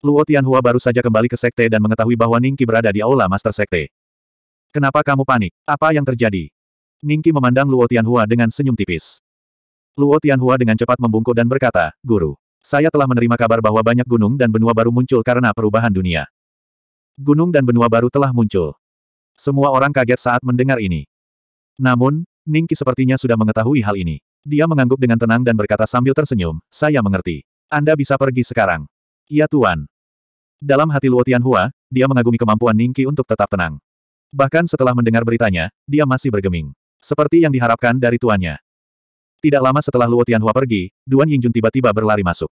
Luo Tianhua baru saja kembali ke sekte dan mengetahui bahwa Ningki berada di aula Master Sekte. Kenapa kamu panik? Apa yang terjadi? Ningki memandang Luo Tianhua dengan senyum tipis. Luo Tianhua dengan cepat membungkuk dan berkata, Guru, saya telah menerima kabar bahwa banyak gunung dan benua baru muncul karena perubahan dunia. Gunung dan benua baru telah muncul. Semua orang kaget saat mendengar ini. Namun, Ningki sepertinya sudah mengetahui hal ini. Dia mengangguk dengan tenang dan berkata sambil tersenyum, saya mengerti. Anda bisa pergi sekarang. Ya Tuan. Dalam hati Luo Tianhua, dia mengagumi kemampuan Ningki untuk tetap tenang. Bahkan setelah mendengar beritanya, dia masih bergeming. Seperti yang diharapkan dari tuannya. Tidak lama setelah Luo Tianhua pergi, Duan Yingjun tiba-tiba berlari masuk.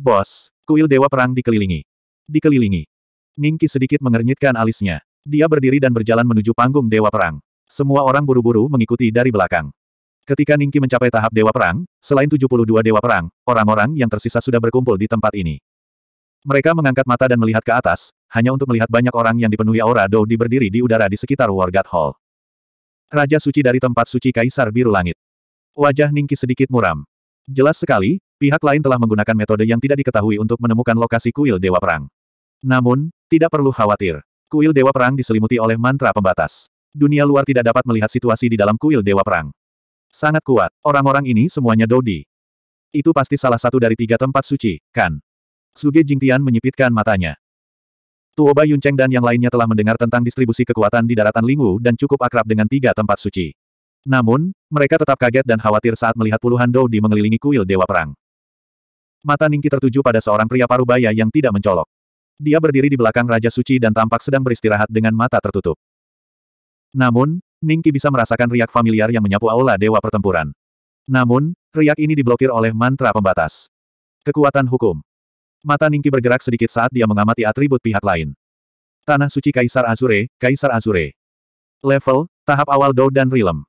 Bos, kuil dewa perang dikelilingi. Dikelilingi. Ningki sedikit mengernyitkan alisnya. Dia berdiri dan berjalan menuju panggung dewa perang. Semua orang buru-buru mengikuti dari belakang. Ketika Ningki mencapai tahap dewa perang, selain 72 dewa perang, orang-orang yang tersisa sudah berkumpul di tempat ini. Mereka mengangkat mata dan melihat ke atas, hanya untuk melihat banyak orang yang dipenuhi aura di berdiri di udara di sekitar Wargat Hall. Raja suci dari tempat suci Kaisar Biru Langit. Wajah Ningki sedikit muram. Jelas sekali, pihak lain telah menggunakan metode yang tidak diketahui untuk menemukan lokasi kuil Dewa Perang. Namun, tidak perlu khawatir. Kuil Dewa Perang diselimuti oleh mantra pembatas. Dunia luar tidak dapat melihat situasi di dalam kuil Dewa Perang. Sangat kuat, orang-orang ini semuanya Dodi. Itu pasti salah satu dari tiga tempat suci, kan? Suge Jingtian menyipitkan matanya. Tuoba Yuncheng dan yang lainnya telah mendengar tentang distribusi kekuatan di daratan Lingwu dan cukup akrab dengan tiga tempat suci. Namun, mereka tetap kaget dan khawatir saat melihat puluhan Dou Di mengelilingi kuil Dewa Perang. Mata Ningki tertuju pada seorang pria parubaya yang tidak mencolok. Dia berdiri di belakang Raja Suci dan tampak sedang beristirahat dengan mata tertutup. Namun, Ningki bisa merasakan riak familiar yang menyapu aula Dewa Pertempuran. Namun, riak ini diblokir oleh mantra pembatas. Kekuatan hukum. Mata Ningki bergerak sedikit saat dia mengamati atribut pihak lain. Tanah Suci Kaisar Azure, Kaisar Azure. Level, tahap awal Dou dan Rilem.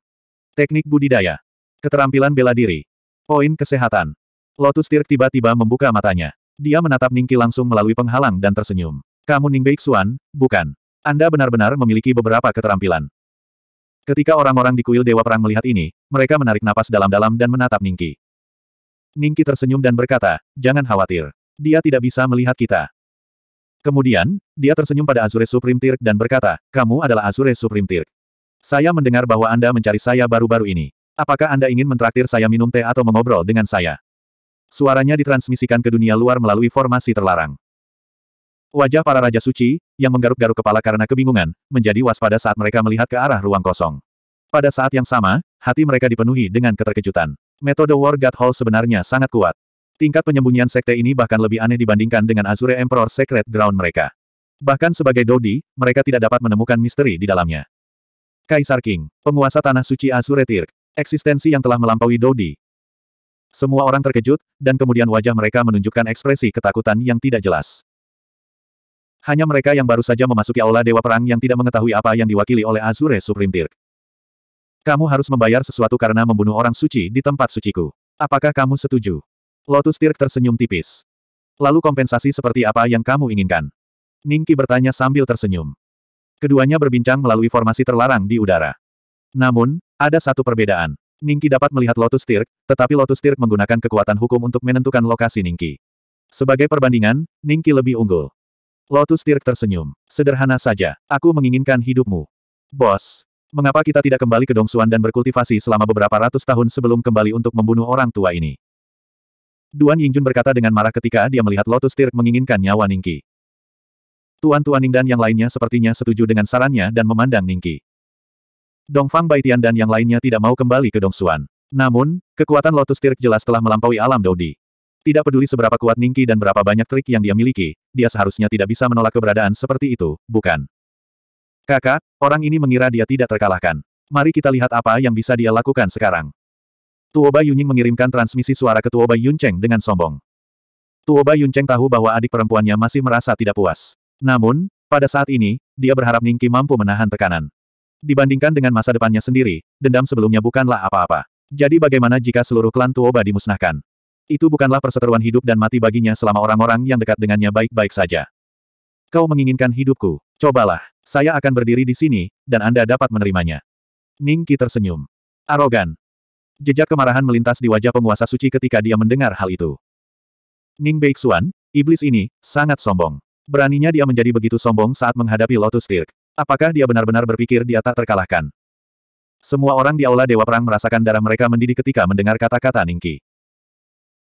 Teknik budidaya. Keterampilan bela diri. Poin kesehatan. Lotus Tirk tiba-tiba membuka matanya. Dia menatap Ningki langsung melalui penghalang dan tersenyum. Kamu Ning Xuan, bukan. Anda benar-benar memiliki beberapa keterampilan. Ketika orang-orang di kuil Dewa Perang melihat ini, mereka menarik napas dalam-dalam dan menatap Ningki. Ningki tersenyum dan berkata, jangan khawatir. Dia tidak bisa melihat kita. Kemudian, dia tersenyum pada Azure Supreme Tirk dan berkata, kamu adalah Azure Supreme Tirk. Saya mendengar bahwa Anda mencari saya baru-baru ini. Apakah Anda ingin mentraktir saya minum teh atau mengobrol dengan saya? Suaranya ditransmisikan ke dunia luar melalui formasi terlarang. Wajah para Raja Suci, yang menggaruk-garuk kepala karena kebingungan, menjadi waspada saat mereka melihat ke arah ruang kosong. Pada saat yang sama, hati mereka dipenuhi dengan keterkejutan. Metode War God Hall sebenarnya sangat kuat. Tingkat penyembunyian sekte ini bahkan lebih aneh dibandingkan dengan Azure Emperor Secret Ground mereka. Bahkan sebagai Dodi, mereka tidak dapat menemukan misteri di dalamnya. Kaisar King, penguasa Tanah Suci Azure Tirk, eksistensi yang telah melampaui Dodi. Semua orang terkejut, dan kemudian wajah mereka menunjukkan ekspresi ketakutan yang tidak jelas. Hanya mereka yang baru saja memasuki aula Dewa Perang yang tidak mengetahui apa yang diwakili oleh Azure Supreme Tirk. Kamu harus membayar sesuatu karena membunuh orang suci di tempat suciku. Apakah kamu setuju? Lotus Tirk tersenyum tipis. Lalu kompensasi seperti apa yang kamu inginkan? Ningki bertanya sambil tersenyum. Keduanya berbincang melalui formasi terlarang di udara. Namun, ada satu perbedaan. Ningki dapat melihat Lotus Tirk, tetapi Lotus Tirk menggunakan kekuatan hukum untuk menentukan lokasi Ningki. Sebagai perbandingan, Ningki lebih unggul. Lotus Tirk tersenyum. Sederhana saja, aku menginginkan hidupmu. Bos, mengapa kita tidak kembali ke Dongsuan dan berkultivasi selama beberapa ratus tahun sebelum kembali untuk membunuh orang tua ini? Duan Yingjun berkata dengan marah ketika dia melihat Lotus Tirk menginginkan nyawa Ningki. Tuan Tuan Ning dan yang lainnya sepertinya setuju dengan sarannya dan memandang Ningki. Dongfang Baitian dan yang lainnya tidak mau kembali ke Dongsuan. Namun, kekuatan Lotus Tirk jelas telah melampaui alam Dodi. Tidak peduli seberapa kuat Ningki dan berapa banyak trik yang dia miliki, dia seharusnya tidak bisa menolak keberadaan seperti itu, bukan? Kakak, orang ini mengira dia tidak terkalahkan. Mari kita lihat apa yang bisa dia lakukan sekarang. Tuoba Yunying mengirimkan transmisi suara ke Tuoba Yuncheng dengan sombong. Tuoba Yuncheng tahu bahwa adik perempuannya masih merasa tidak puas. Namun, pada saat ini, dia berharap Ningki mampu menahan tekanan. Dibandingkan dengan masa depannya sendiri, dendam sebelumnya bukanlah apa-apa. Jadi bagaimana jika seluruh klan Tuoba dimusnahkan? Itu bukanlah perseteruan hidup dan mati baginya selama orang-orang yang dekat dengannya baik-baik saja. Kau menginginkan hidupku, cobalah. Saya akan berdiri di sini, dan Anda dapat menerimanya. Ningki tersenyum. Arogan, Jejak kemarahan melintas di wajah penguasa suci ketika dia mendengar hal itu. Ning Beixuan, iblis ini, sangat sombong. Beraninya dia menjadi begitu sombong saat menghadapi Lotus Tirk. Apakah dia benar-benar berpikir dia tak terkalahkan? Semua orang di Aula Dewa Perang merasakan darah mereka mendidih ketika mendengar kata-kata Ningki.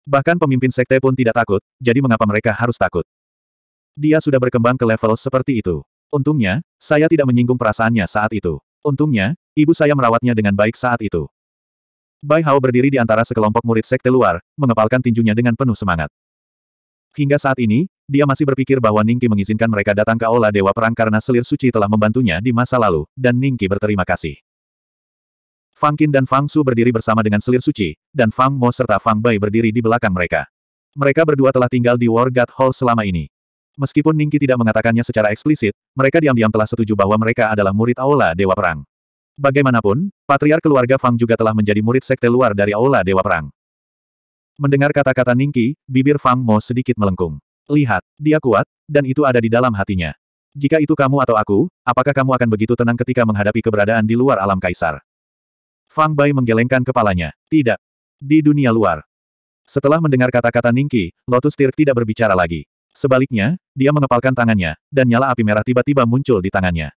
Bahkan pemimpin sekte pun tidak takut, jadi mengapa mereka harus takut? Dia sudah berkembang ke level seperti itu. Untungnya, saya tidak menyinggung perasaannya saat itu. Untungnya, ibu saya merawatnya dengan baik saat itu. Bai Hao berdiri di antara sekelompok murid sekte luar, mengepalkan tinjunya dengan penuh semangat. Hingga saat ini, dia masih berpikir bahwa Ningki mengizinkan mereka datang ke Aula Dewa Perang karena selir suci telah membantunya di masa lalu, dan Ningki berterima kasih. Fang Qin dan Fang Su berdiri bersama dengan selir suci, dan Fang Mo serta Fang Bai berdiri di belakang mereka. Mereka berdua telah tinggal di War God Hall selama ini. Meskipun Ningki tidak mengatakannya secara eksplisit, mereka diam-diam telah setuju bahwa mereka adalah murid Aula Dewa Perang. Bagaimanapun, patriar keluarga Fang juga telah menjadi murid sekte luar dari Aula Dewa Perang. Mendengar kata-kata Ningki, bibir Fang Mo sedikit melengkung. Lihat, dia kuat, dan itu ada di dalam hatinya. Jika itu kamu atau aku, apakah kamu akan begitu tenang ketika menghadapi keberadaan di luar alam kaisar? Fang Bai menggelengkan kepalanya. Tidak. Di dunia luar. Setelah mendengar kata-kata Ningki, Lotus Tir tidak berbicara lagi. Sebaliknya, dia mengepalkan tangannya, dan nyala api merah tiba-tiba muncul di tangannya.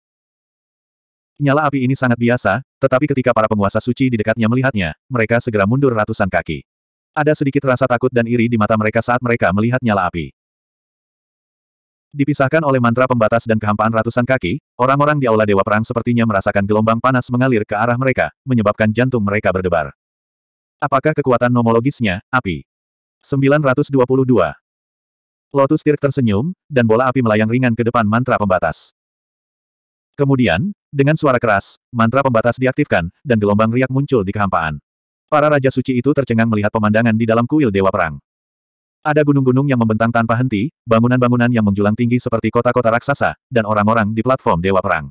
Nyala api ini sangat biasa, tetapi ketika para penguasa suci di dekatnya melihatnya, mereka segera mundur ratusan kaki. Ada sedikit rasa takut dan iri di mata mereka saat mereka melihat nyala api. Dipisahkan oleh mantra pembatas dan kehampaan ratusan kaki, orang-orang di aula Dewa Perang sepertinya merasakan gelombang panas mengalir ke arah mereka, menyebabkan jantung mereka berdebar. Apakah kekuatan nomologisnya, api? 922. Lotus Tirk tersenyum, dan bola api melayang ringan ke depan mantra pembatas. Kemudian, dengan suara keras, mantra pembatas diaktifkan, dan gelombang riak muncul di kehampaan. Para Raja Suci itu tercengang melihat pemandangan di dalam kuil Dewa Perang. Ada gunung-gunung yang membentang tanpa henti, bangunan-bangunan yang menjulang tinggi seperti kota-kota raksasa, dan orang-orang di platform Dewa Perang.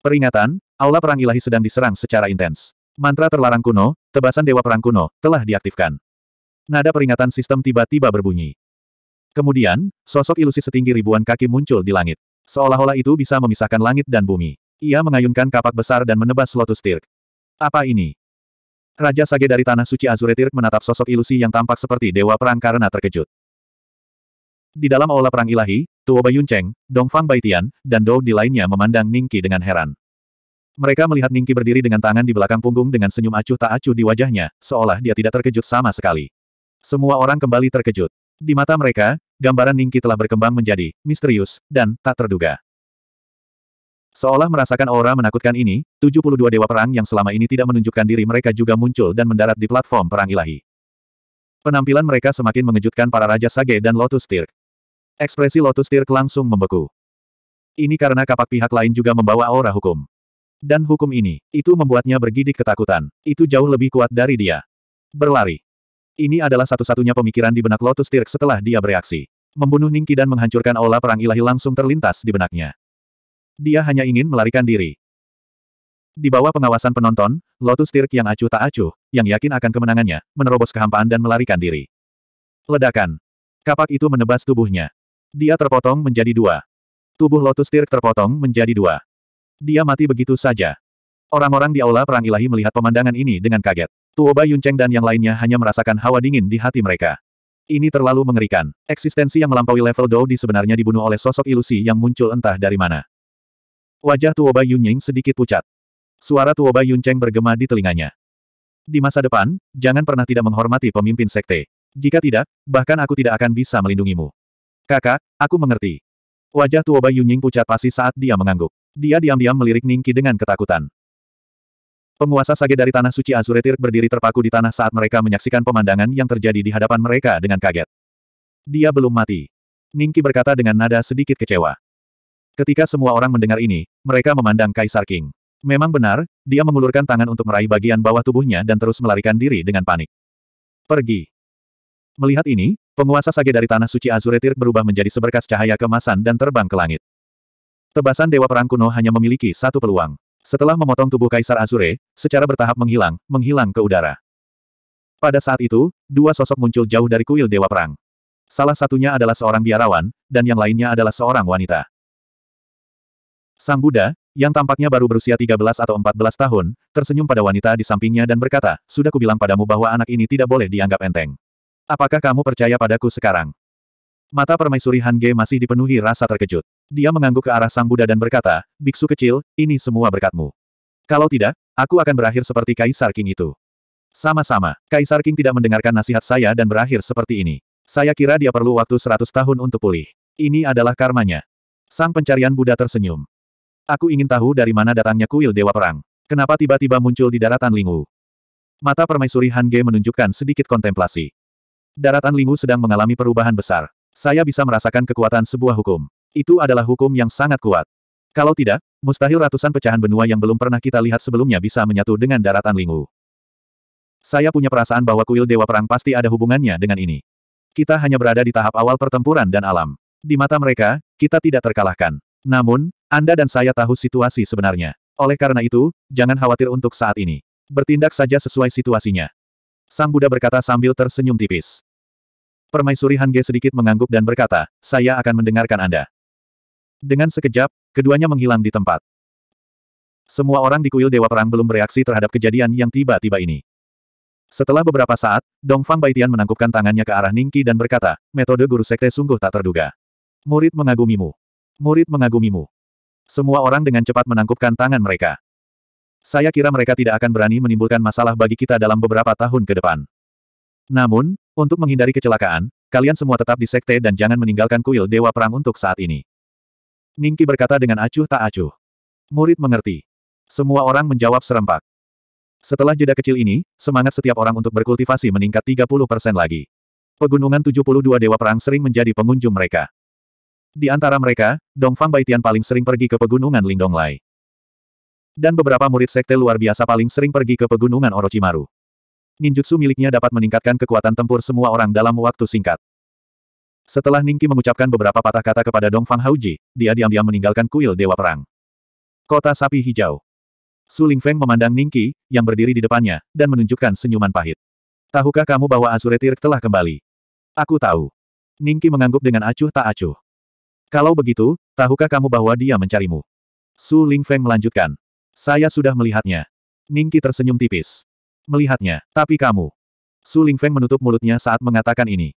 Peringatan, Aula Perang Ilahi sedang diserang secara intens. Mantra terlarang kuno, tebasan Dewa Perang kuno, telah diaktifkan. Nada peringatan sistem tiba-tiba berbunyi. Kemudian, sosok ilusi setinggi ribuan kaki muncul di langit. Seolah-olah itu bisa memisahkan langit dan bumi. Ia mengayunkan kapak besar dan menebas Lotus Tirk. Apa ini? Raja Sage dari Tanah Suci Azure Tirk menatap sosok ilusi yang tampak seperti Dewa Perang karena terkejut. Di dalam aula perang ilahi, Tuo Bayun Cheng, Dong Fang Baitian, dan Dou di lainnya memandang Ningki dengan heran. Mereka melihat Ningki berdiri dengan tangan di belakang punggung dengan senyum acuh tak acuh di wajahnya, seolah dia tidak terkejut sama sekali. Semua orang kembali terkejut. Di mata mereka, gambaran Ningki telah berkembang menjadi misterius dan tak terduga. Seolah merasakan aura menakutkan ini, 72 dewa perang yang selama ini tidak menunjukkan diri mereka juga muncul dan mendarat di platform perang ilahi. Penampilan mereka semakin mengejutkan para Raja Sage dan Lotus Tirk. Ekspresi Lotus Tirk langsung membeku. Ini karena kapak pihak lain juga membawa aura hukum. Dan hukum ini, itu membuatnya bergidik ketakutan. Itu jauh lebih kuat dari dia. Berlari. Ini adalah satu-satunya pemikiran di benak Lotus Tirk setelah dia bereaksi. Membunuh Ningki dan menghancurkan aula perang ilahi langsung terlintas di benaknya. Dia hanya ingin melarikan diri. Di bawah pengawasan penonton, Lotus Tirk yang acuh tak acuh, yang yakin akan kemenangannya, menerobos kehampaan dan melarikan diri. Ledakan. Kapak itu menebas tubuhnya. Dia terpotong menjadi dua. Tubuh Lotus Tirk terpotong menjadi dua. Dia mati begitu saja. Orang-orang di aula perang ilahi melihat pemandangan ini dengan kaget. Tuoba Yuncheng dan yang lainnya hanya merasakan hawa dingin di hati mereka. Ini terlalu mengerikan. Eksistensi yang melampaui level Dou Di sebenarnya dibunuh oleh sosok ilusi yang muncul entah dari mana. Wajah Tuoba Yunying sedikit pucat. Suara Tuoba Yuncheng bergema di telinganya. Di masa depan, jangan pernah tidak menghormati pemimpin sekte. Jika tidak, bahkan aku tidak akan bisa melindungimu. Kakak, aku mengerti. Wajah Tuoba Yunying pucat pasti saat dia mengangguk. Dia diam-diam melirik Ningki dengan ketakutan. Penguasa sage dari Tanah Suci Azuretir berdiri terpaku di tanah saat mereka menyaksikan pemandangan yang terjadi di hadapan mereka dengan kaget. Dia belum mati. Ningki berkata dengan nada sedikit kecewa. Ketika semua orang mendengar ini, mereka memandang Kaisar King. Memang benar, dia mengulurkan tangan untuk meraih bagian bawah tubuhnya dan terus melarikan diri dengan panik. Pergi. Melihat ini, penguasa sage dari Tanah Suci Azuretir berubah menjadi seberkas cahaya kemasan dan terbang ke langit. Tebasan Dewa Perang Kuno hanya memiliki satu peluang. Setelah memotong tubuh Kaisar Azure, secara bertahap menghilang, menghilang ke udara. Pada saat itu, dua sosok muncul jauh dari kuil Dewa Perang. Salah satunya adalah seorang biarawan, dan yang lainnya adalah seorang wanita. Sang Buddha, yang tampaknya baru berusia 13 atau 14 tahun, tersenyum pada wanita di sampingnya dan berkata, Sudah kubilang padamu bahwa anak ini tidak boleh dianggap enteng. Apakah kamu percaya padaku sekarang? Mata permaisuri Han Ge masih dipenuhi rasa terkejut. Dia mengangguk ke arah Sang Buddha dan berkata, Biksu kecil, ini semua berkatmu. Kalau tidak, aku akan berakhir seperti Kaisar King itu. Sama-sama, Kaisar King tidak mendengarkan nasihat saya dan berakhir seperti ini. Saya kira dia perlu waktu seratus tahun untuk pulih. Ini adalah karmanya. Sang pencarian Buddha tersenyum. Aku ingin tahu dari mana datangnya kuil Dewa Perang. Kenapa tiba-tiba muncul di daratan Lingu? Mata permaisuri Han Ge menunjukkan sedikit kontemplasi. Daratan Lingu sedang mengalami perubahan besar. Saya bisa merasakan kekuatan sebuah hukum. Itu adalah hukum yang sangat kuat. Kalau tidak, mustahil ratusan pecahan benua yang belum pernah kita lihat sebelumnya bisa menyatu dengan daratan Lingwu. Saya punya perasaan bahwa kuil Dewa Perang pasti ada hubungannya dengan ini. Kita hanya berada di tahap awal pertempuran dan alam. Di mata mereka, kita tidak terkalahkan. Namun, Anda dan saya tahu situasi sebenarnya. Oleh karena itu, jangan khawatir untuk saat ini. Bertindak saja sesuai situasinya. Sang Buddha berkata sambil tersenyum tipis. Permaisuri Han Ge sedikit mengangguk dan berkata, saya akan mendengarkan Anda. Dengan sekejap, keduanya menghilang di tempat. Semua orang di kuil Dewa Perang belum bereaksi terhadap kejadian yang tiba-tiba ini. Setelah beberapa saat, Dongfang Baitian menangkupkan tangannya ke arah Ningki dan berkata, metode guru sekte sungguh tak terduga. Murid mengagumimu. Murid mengagumimu. Semua orang dengan cepat menangkupkan tangan mereka. Saya kira mereka tidak akan berani menimbulkan masalah bagi kita dalam beberapa tahun ke depan. Namun, untuk menghindari kecelakaan, kalian semua tetap di sekte dan jangan meninggalkan kuil Dewa Perang untuk saat ini. Ningki berkata dengan acuh tak acuh. Murid mengerti. Semua orang menjawab serempak. Setelah jeda kecil ini, semangat setiap orang untuk berkultivasi meningkat 30% lagi. Pegunungan 72 Dewa Perang sering menjadi pengunjung mereka. Di antara mereka, Dongfang Baitian paling sering pergi ke Pegunungan Lindonglai. Dan beberapa murid sekte luar biasa paling sering pergi ke Pegunungan Orochimaru ninjutsu miliknya dapat meningkatkan kekuatan tempur semua orang dalam waktu singkat. Setelah Ningki mengucapkan beberapa patah kata kepada Dongfang Fang Hauji, dia diam-diam meninggalkan kuil Dewa Perang. Kota Sapi Hijau Su Ling Feng memandang Ningki, yang berdiri di depannya, dan menunjukkan senyuman pahit. Tahukah kamu bahwa Azure Tirk telah kembali? Aku tahu. Ningki mengangguk dengan acuh tak acuh. Kalau begitu, tahukah kamu bahwa dia mencarimu? Su Ling Feng melanjutkan. Saya sudah melihatnya. Ningki tersenyum tipis melihatnya. Tapi kamu. Su Ling Feng menutup mulutnya saat mengatakan ini.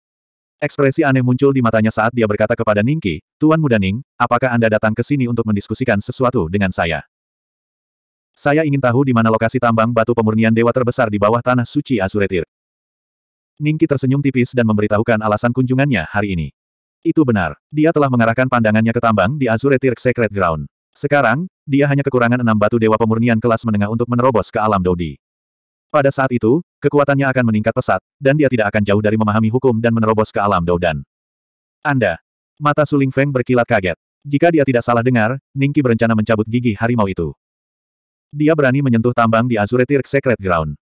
Ekspresi aneh muncul di matanya saat dia berkata kepada Ningki, Tuan Muda Ning, apakah Anda datang ke sini untuk mendiskusikan sesuatu dengan saya? Saya ingin tahu di mana lokasi tambang batu pemurnian dewa terbesar di bawah tanah suci Azuretir. Ningki tersenyum tipis dan memberitahukan alasan kunjungannya hari ini. Itu benar, dia telah mengarahkan pandangannya ke tambang di Azuretir Secret Ground. Sekarang, dia hanya kekurangan enam batu dewa pemurnian kelas menengah untuk menerobos ke alam Dodi. Pada saat itu, kekuatannya akan meningkat pesat, dan dia tidak akan jauh dari memahami hukum dan menerobos ke alam Doudan. Anda. Mata Suling Feng berkilat kaget. Jika dia tidak salah dengar, Ningki berencana mencabut gigi harimau itu. Dia berani menyentuh tambang di Azure Tirk Secret Ground.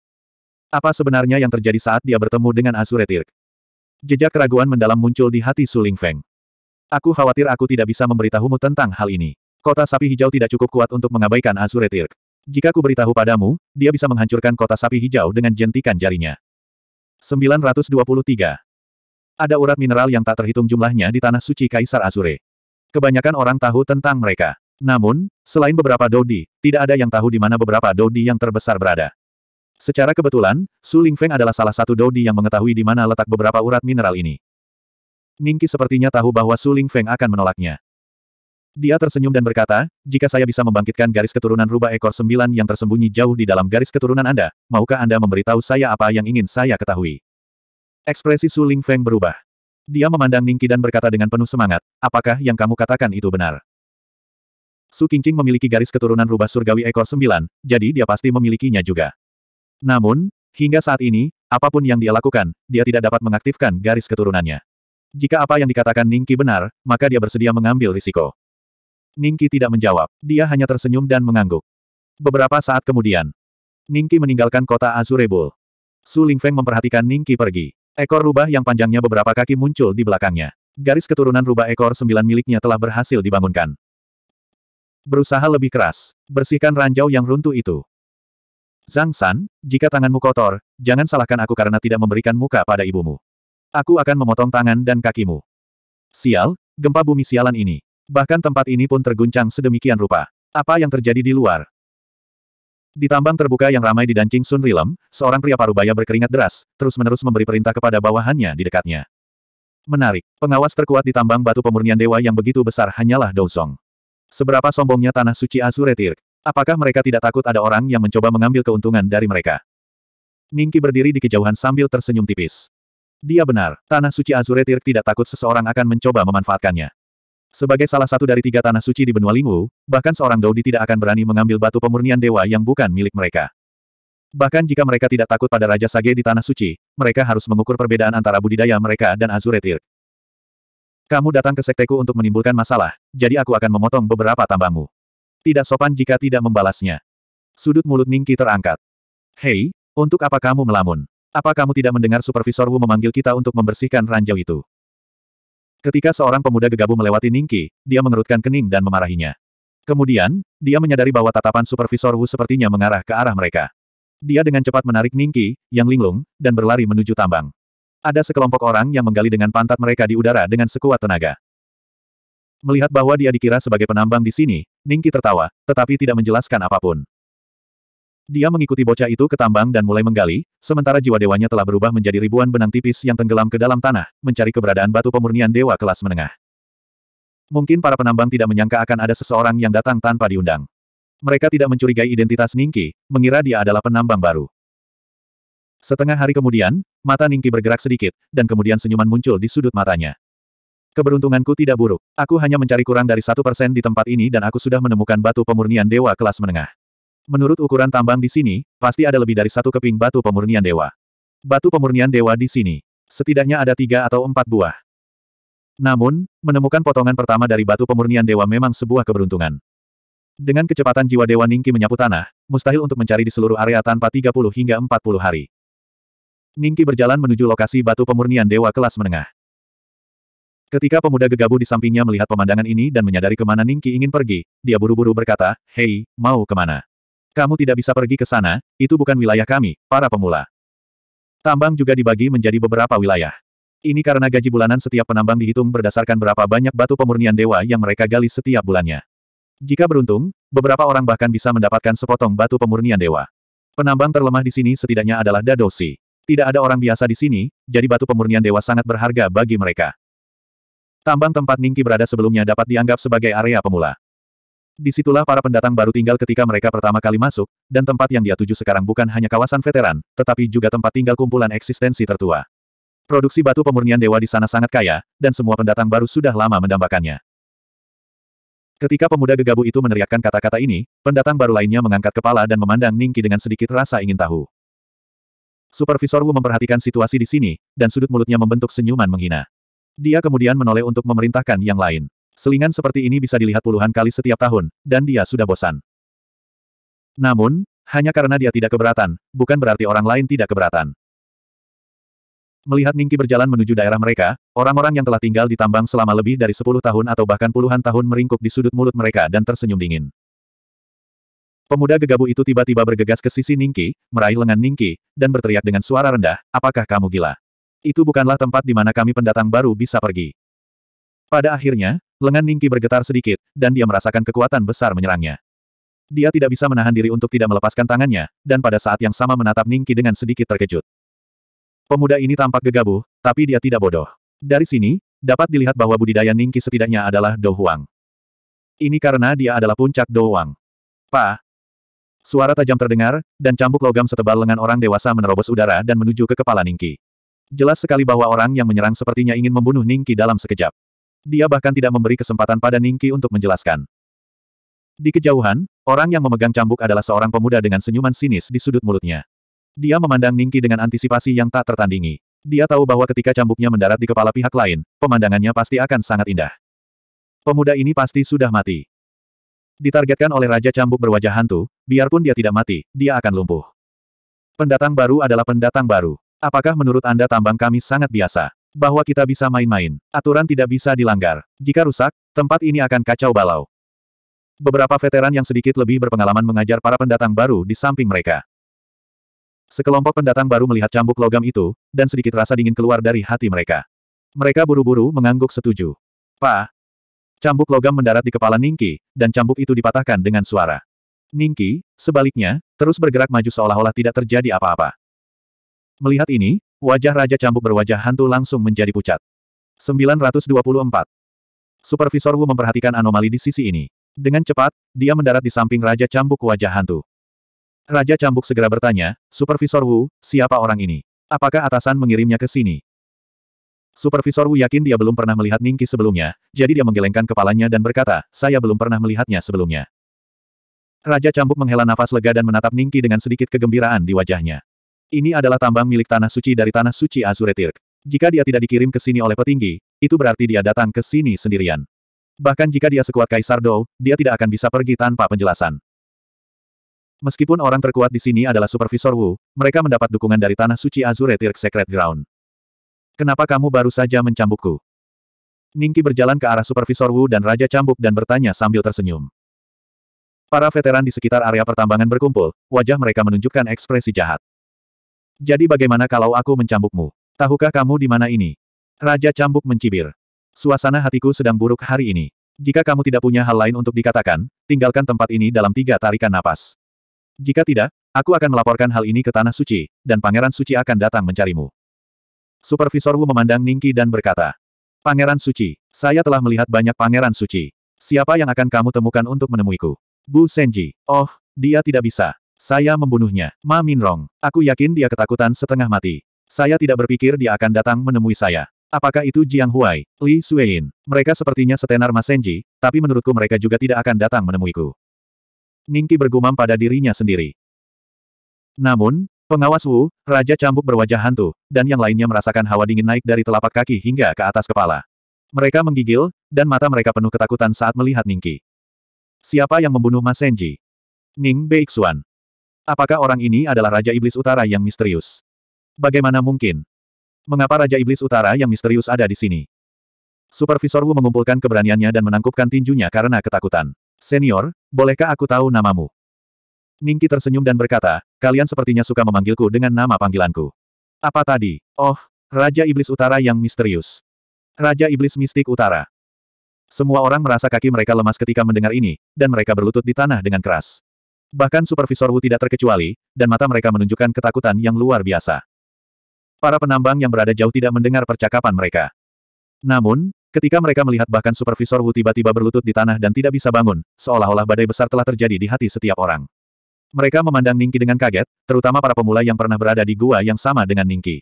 Apa sebenarnya yang terjadi saat dia bertemu dengan Azure Tirk? Jejak keraguan mendalam muncul di hati Suling Feng. Aku khawatir aku tidak bisa memberitahumu tentang hal ini. Kota sapi hijau tidak cukup kuat untuk mengabaikan Azure Tirk. Jika ku beritahu padamu, dia bisa menghancurkan kota sapi hijau dengan jentikan jarinya. 923. Ada urat mineral yang tak terhitung jumlahnya di tanah suci Kaisar Azure. Kebanyakan orang tahu tentang mereka. Namun, selain beberapa dodi, tidak ada yang tahu di mana beberapa dodi yang terbesar berada. Secara kebetulan, Su Feng adalah salah satu dodi yang mengetahui di mana letak beberapa urat mineral ini. Ningki sepertinya tahu bahwa Su Feng akan menolaknya. Dia tersenyum dan berkata, jika saya bisa membangkitkan garis keturunan rubah ekor sembilan yang tersembunyi jauh di dalam garis keturunan Anda, maukah Anda memberitahu saya apa yang ingin saya ketahui? Ekspresi Su Ling Feng berubah. Dia memandang Ningki dan berkata dengan penuh semangat, apakah yang kamu katakan itu benar? Su Qingqing memiliki garis keturunan rubah surgawi ekor sembilan, jadi dia pasti memilikinya juga. Namun, hingga saat ini, apapun yang dia lakukan, dia tidak dapat mengaktifkan garis keturunannya. Jika apa yang dikatakan Ningki benar, maka dia bersedia mengambil risiko. Ningki tidak menjawab, dia hanya tersenyum dan mengangguk. Beberapa saat kemudian, Ningki meninggalkan kota Azurebul. Su Lingfeng memperhatikan Ningki pergi. Ekor rubah yang panjangnya beberapa kaki muncul di belakangnya. Garis keturunan rubah ekor sembilan miliknya telah berhasil dibangunkan. Berusaha lebih keras, bersihkan ranjau yang runtuh itu. Zhang San, jika tanganmu kotor, jangan salahkan aku karena tidak memberikan muka pada ibumu. Aku akan memotong tangan dan kakimu. Sial, gempa bumi sialan ini. Bahkan tempat ini pun terguncang sedemikian rupa. Apa yang terjadi di luar? Di tambang terbuka yang ramai di Dancing Sun Rilem, seorang pria parubaya berkeringat deras, terus-menerus memberi perintah kepada bawahannya di dekatnya. Menarik, pengawas terkuat di tambang batu pemurnian dewa yang begitu besar hanyalah song Seberapa sombongnya tanah suci Azuretir, apakah mereka tidak takut ada orang yang mencoba mengambil keuntungan dari mereka? Ningki berdiri di kejauhan sambil tersenyum tipis. Dia benar, tanah suci Azuretir tidak takut seseorang akan mencoba memanfaatkannya. Sebagai salah satu dari tiga tanah suci di benua Lingwu, bahkan seorang Daudi tidak akan berani mengambil batu pemurnian dewa yang bukan milik mereka. Bahkan jika mereka tidak takut pada Raja Sage di Tanah Suci, mereka harus mengukur perbedaan antara budidaya mereka dan Azuretir. Kamu datang ke sekteku untuk menimbulkan masalah, jadi aku akan memotong beberapa tambangmu. Tidak sopan jika tidak membalasnya. Sudut mulut Ningki terangkat. Hei, untuk apa kamu melamun? Apa kamu tidak mendengar Supervisor Wu memanggil kita untuk membersihkan ranjau itu? Ketika seorang pemuda gegabah melewati Ningki, dia mengerutkan kening dan memarahinya. Kemudian, dia menyadari bahwa tatapan Supervisor Wu sepertinya mengarah ke arah mereka. Dia dengan cepat menarik Ningki, yang linglung, dan berlari menuju tambang. Ada sekelompok orang yang menggali dengan pantat mereka di udara dengan sekuat tenaga. Melihat bahwa dia dikira sebagai penambang di sini, Ningki tertawa, tetapi tidak menjelaskan apapun. Dia mengikuti bocah itu ke tambang dan mulai menggali, sementara jiwa dewanya telah berubah menjadi ribuan benang tipis yang tenggelam ke dalam tanah, mencari keberadaan batu pemurnian dewa kelas menengah. Mungkin para penambang tidak menyangka akan ada seseorang yang datang tanpa diundang. Mereka tidak mencurigai identitas Ningki, mengira dia adalah penambang baru. Setengah hari kemudian, mata Ningki bergerak sedikit, dan kemudian senyuman muncul di sudut matanya. Keberuntunganku tidak buruk. Aku hanya mencari kurang dari satu persen di tempat ini dan aku sudah menemukan batu pemurnian dewa kelas menengah. Menurut ukuran tambang di sini, pasti ada lebih dari satu keping batu pemurnian dewa. Batu pemurnian dewa di sini. Setidaknya ada tiga atau empat buah. Namun, menemukan potongan pertama dari batu pemurnian dewa memang sebuah keberuntungan. Dengan kecepatan jiwa Dewa Ningki menyapu tanah, mustahil untuk mencari di seluruh area tanpa 30 hingga 40 hari. Ningki berjalan menuju lokasi batu pemurnian Dewa kelas menengah. Ketika pemuda gegabah di sampingnya melihat pemandangan ini dan menyadari kemana Ningki ingin pergi, dia buru-buru berkata, Hei, mau kemana? Kamu tidak bisa pergi ke sana, itu bukan wilayah kami, para pemula. Tambang juga dibagi menjadi beberapa wilayah. Ini karena gaji bulanan setiap penambang dihitung berdasarkan berapa banyak batu pemurnian dewa yang mereka gali setiap bulannya. Jika beruntung, beberapa orang bahkan bisa mendapatkan sepotong batu pemurnian dewa. Penambang terlemah di sini setidaknya adalah Dadosi. Tidak ada orang biasa di sini, jadi batu pemurnian dewa sangat berharga bagi mereka. Tambang tempat Ningki berada sebelumnya dapat dianggap sebagai area pemula. Disitulah para pendatang baru tinggal ketika mereka pertama kali masuk, dan tempat yang dia tuju sekarang bukan hanya kawasan veteran, tetapi juga tempat tinggal kumpulan eksistensi tertua. Produksi batu pemurnian dewa di sana sangat kaya, dan semua pendatang baru sudah lama mendambakannya. Ketika pemuda gegabu itu meneriakkan kata-kata ini, pendatang baru lainnya mengangkat kepala dan memandang Ningki dengan sedikit rasa ingin tahu. Supervisor Wu memperhatikan situasi di sini, dan sudut mulutnya membentuk senyuman menghina. Dia kemudian menoleh untuk memerintahkan yang lain. Selingan seperti ini bisa dilihat puluhan kali setiap tahun, dan dia sudah bosan. Namun, hanya karena dia tidak keberatan, bukan berarti orang lain tidak keberatan. Melihat Ningki berjalan menuju daerah mereka, orang-orang yang telah tinggal di tambang selama lebih dari 10 tahun atau bahkan puluhan tahun meringkuk di sudut mulut mereka dan tersenyum dingin. Pemuda gegabu itu tiba-tiba bergegas ke sisi Ningki, meraih lengan Ningki, dan berteriak dengan suara rendah, apakah kamu gila? Itu bukanlah tempat di mana kami pendatang baru bisa pergi. Pada akhirnya, Lengan Ningki bergetar sedikit, dan dia merasakan kekuatan besar menyerangnya. Dia tidak bisa menahan diri untuk tidak melepaskan tangannya, dan pada saat yang sama menatap Ningki dengan sedikit terkejut. Pemuda ini tampak gegabah, tapi dia tidak bodoh. Dari sini, dapat dilihat bahwa budidaya Ningki setidaknya adalah Do Huang. Ini karena dia adalah puncak Do Huang. Pa! Suara tajam terdengar, dan cambuk logam setebal lengan orang dewasa menerobos udara dan menuju ke kepala Ningki. Jelas sekali bahwa orang yang menyerang sepertinya ingin membunuh Ningki dalam sekejap. Dia bahkan tidak memberi kesempatan pada Ningki untuk menjelaskan. Di kejauhan, orang yang memegang cambuk adalah seorang pemuda dengan senyuman sinis di sudut mulutnya. Dia memandang Ningki dengan antisipasi yang tak tertandingi. Dia tahu bahwa ketika cambuknya mendarat di kepala pihak lain, pemandangannya pasti akan sangat indah. Pemuda ini pasti sudah mati. Ditargetkan oleh Raja Cambuk berwajah hantu, biarpun dia tidak mati, dia akan lumpuh. Pendatang baru adalah pendatang baru. Apakah menurut Anda tambang kami sangat biasa? bahwa kita bisa main-main. Aturan tidak bisa dilanggar. Jika rusak, tempat ini akan kacau balau. Beberapa veteran yang sedikit lebih berpengalaman mengajar para pendatang baru di samping mereka. Sekelompok pendatang baru melihat cambuk logam itu, dan sedikit rasa dingin keluar dari hati mereka. Mereka buru-buru mengangguk setuju. Pa! Cambuk logam mendarat di kepala Ningki, dan cambuk itu dipatahkan dengan suara. Ningki, sebaliknya, terus bergerak maju seolah-olah tidak terjadi apa-apa. Melihat ini, Wajah Raja Cambuk berwajah hantu langsung menjadi pucat. 924. Supervisor Wu memperhatikan anomali di sisi ini. Dengan cepat, dia mendarat di samping Raja Cambuk wajah hantu. Raja Cambuk segera bertanya, Supervisor Wu, siapa orang ini? Apakah atasan mengirimnya ke sini? Supervisor Wu yakin dia belum pernah melihat Ningki sebelumnya, jadi dia menggelengkan kepalanya dan berkata, saya belum pernah melihatnya sebelumnya. Raja Cambuk menghela nafas lega dan menatap Ningki dengan sedikit kegembiraan di wajahnya. Ini adalah tambang milik tanah suci dari tanah suci Azuretirk. Jika dia tidak dikirim ke sini oleh petinggi, itu berarti dia datang ke sini sendirian. Bahkan jika dia sekuat Kaisar Dou, dia tidak akan bisa pergi tanpa penjelasan. Meskipun orang terkuat di sini adalah Supervisor Wu, mereka mendapat dukungan dari tanah suci Azuretirk Secret Ground. Kenapa kamu baru saja mencambukku? Ningki berjalan ke arah Supervisor Wu dan Raja Cambuk dan bertanya sambil tersenyum. Para veteran di sekitar area pertambangan berkumpul, wajah mereka menunjukkan ekspresi jahat. Jadi bagaimana kalau aku mencambukmu? Tahukah kamu di mana ini? Raja cambuk mencibir. Suasana hatiku sedang buruk hari ini. Jika kamu tidak punya hal lain untuk dikatakan, tinggalkan tempat ini dalam tiga tarikan napas. Jika tidak, aku akan melaporkan hal ini ke Tanah Suci, dan Pangeran Suci akan datang mencarimu. Supervisor Wu memandang Ningki dan berkata, Pangeran Suci, saya telah melihat banyak Pangeran Suci. Siapa yang akan kamu temukan untuk menemuiku? Bu Senji, oh, dia tidak bisa. Saya membunuhnya. Ma Minrong, aku yakin dia ketakutan setengah mati. Saya tidak berpikir dia akan datang menemui saya. Apakah itu Jiang Huai, Li Suein? Mereka sepertinya setenar Mas Senji, tapi menurutku mereka juga tidak akan datang menemuiku. Ningki bergumam pada dirinya sendiri. Namun, pengawas Wu, Raja Cambuk berwajah hantu, dan yang lainnya merasakan hawa dingin naik dari telapak kaki hingga ke atas kepala. Mereka menggigil, dan mata mereka penuh ketakutan saat melihat Ningki. Siapa yang membunuh Mas Senji? Ning Beixuan. Apakah orang ini adalah Raja Iblis Utara yang misterius? Bagaimana mungkin? Mengapa Raja Iblis Utara yang misterius ada di sini? Supervisor Wu mengumpulkan keberaniannya dan menangkupkan tinjunya karena ketakutan. Senior, bolehkah aku tahu namamu? Ningki tersenyum dan berkata, kalian sepertinya suka memanggilku dengan nama panggilanku. Apa tadi? Oh, Raja Iblis Utara yang misterius. Raja Iblis Mistik Utara. Semua orang merasa kaki mereka lemas ketika mendengar ini, dan mereka berlutut di tanah dengan keras. Bahkan Supervisor Wu tidak terkecuali, dan mata mereka menunjukkan ketakutan yang luar biasa. Para penambang yang berada jauh tidak mendengar percakapan mereka. Namun, ketika mereka melihat bahkan Supervisor Wu tiba-tiba berlutut di tanah dan tidak bisa bangun, seolah-olah badai besar telah terjadi di hati setiap orang. Mereka memandang Ningki dengan kaget, terutama para pemula yang pernah berada di gua yang sama dengan Ningki.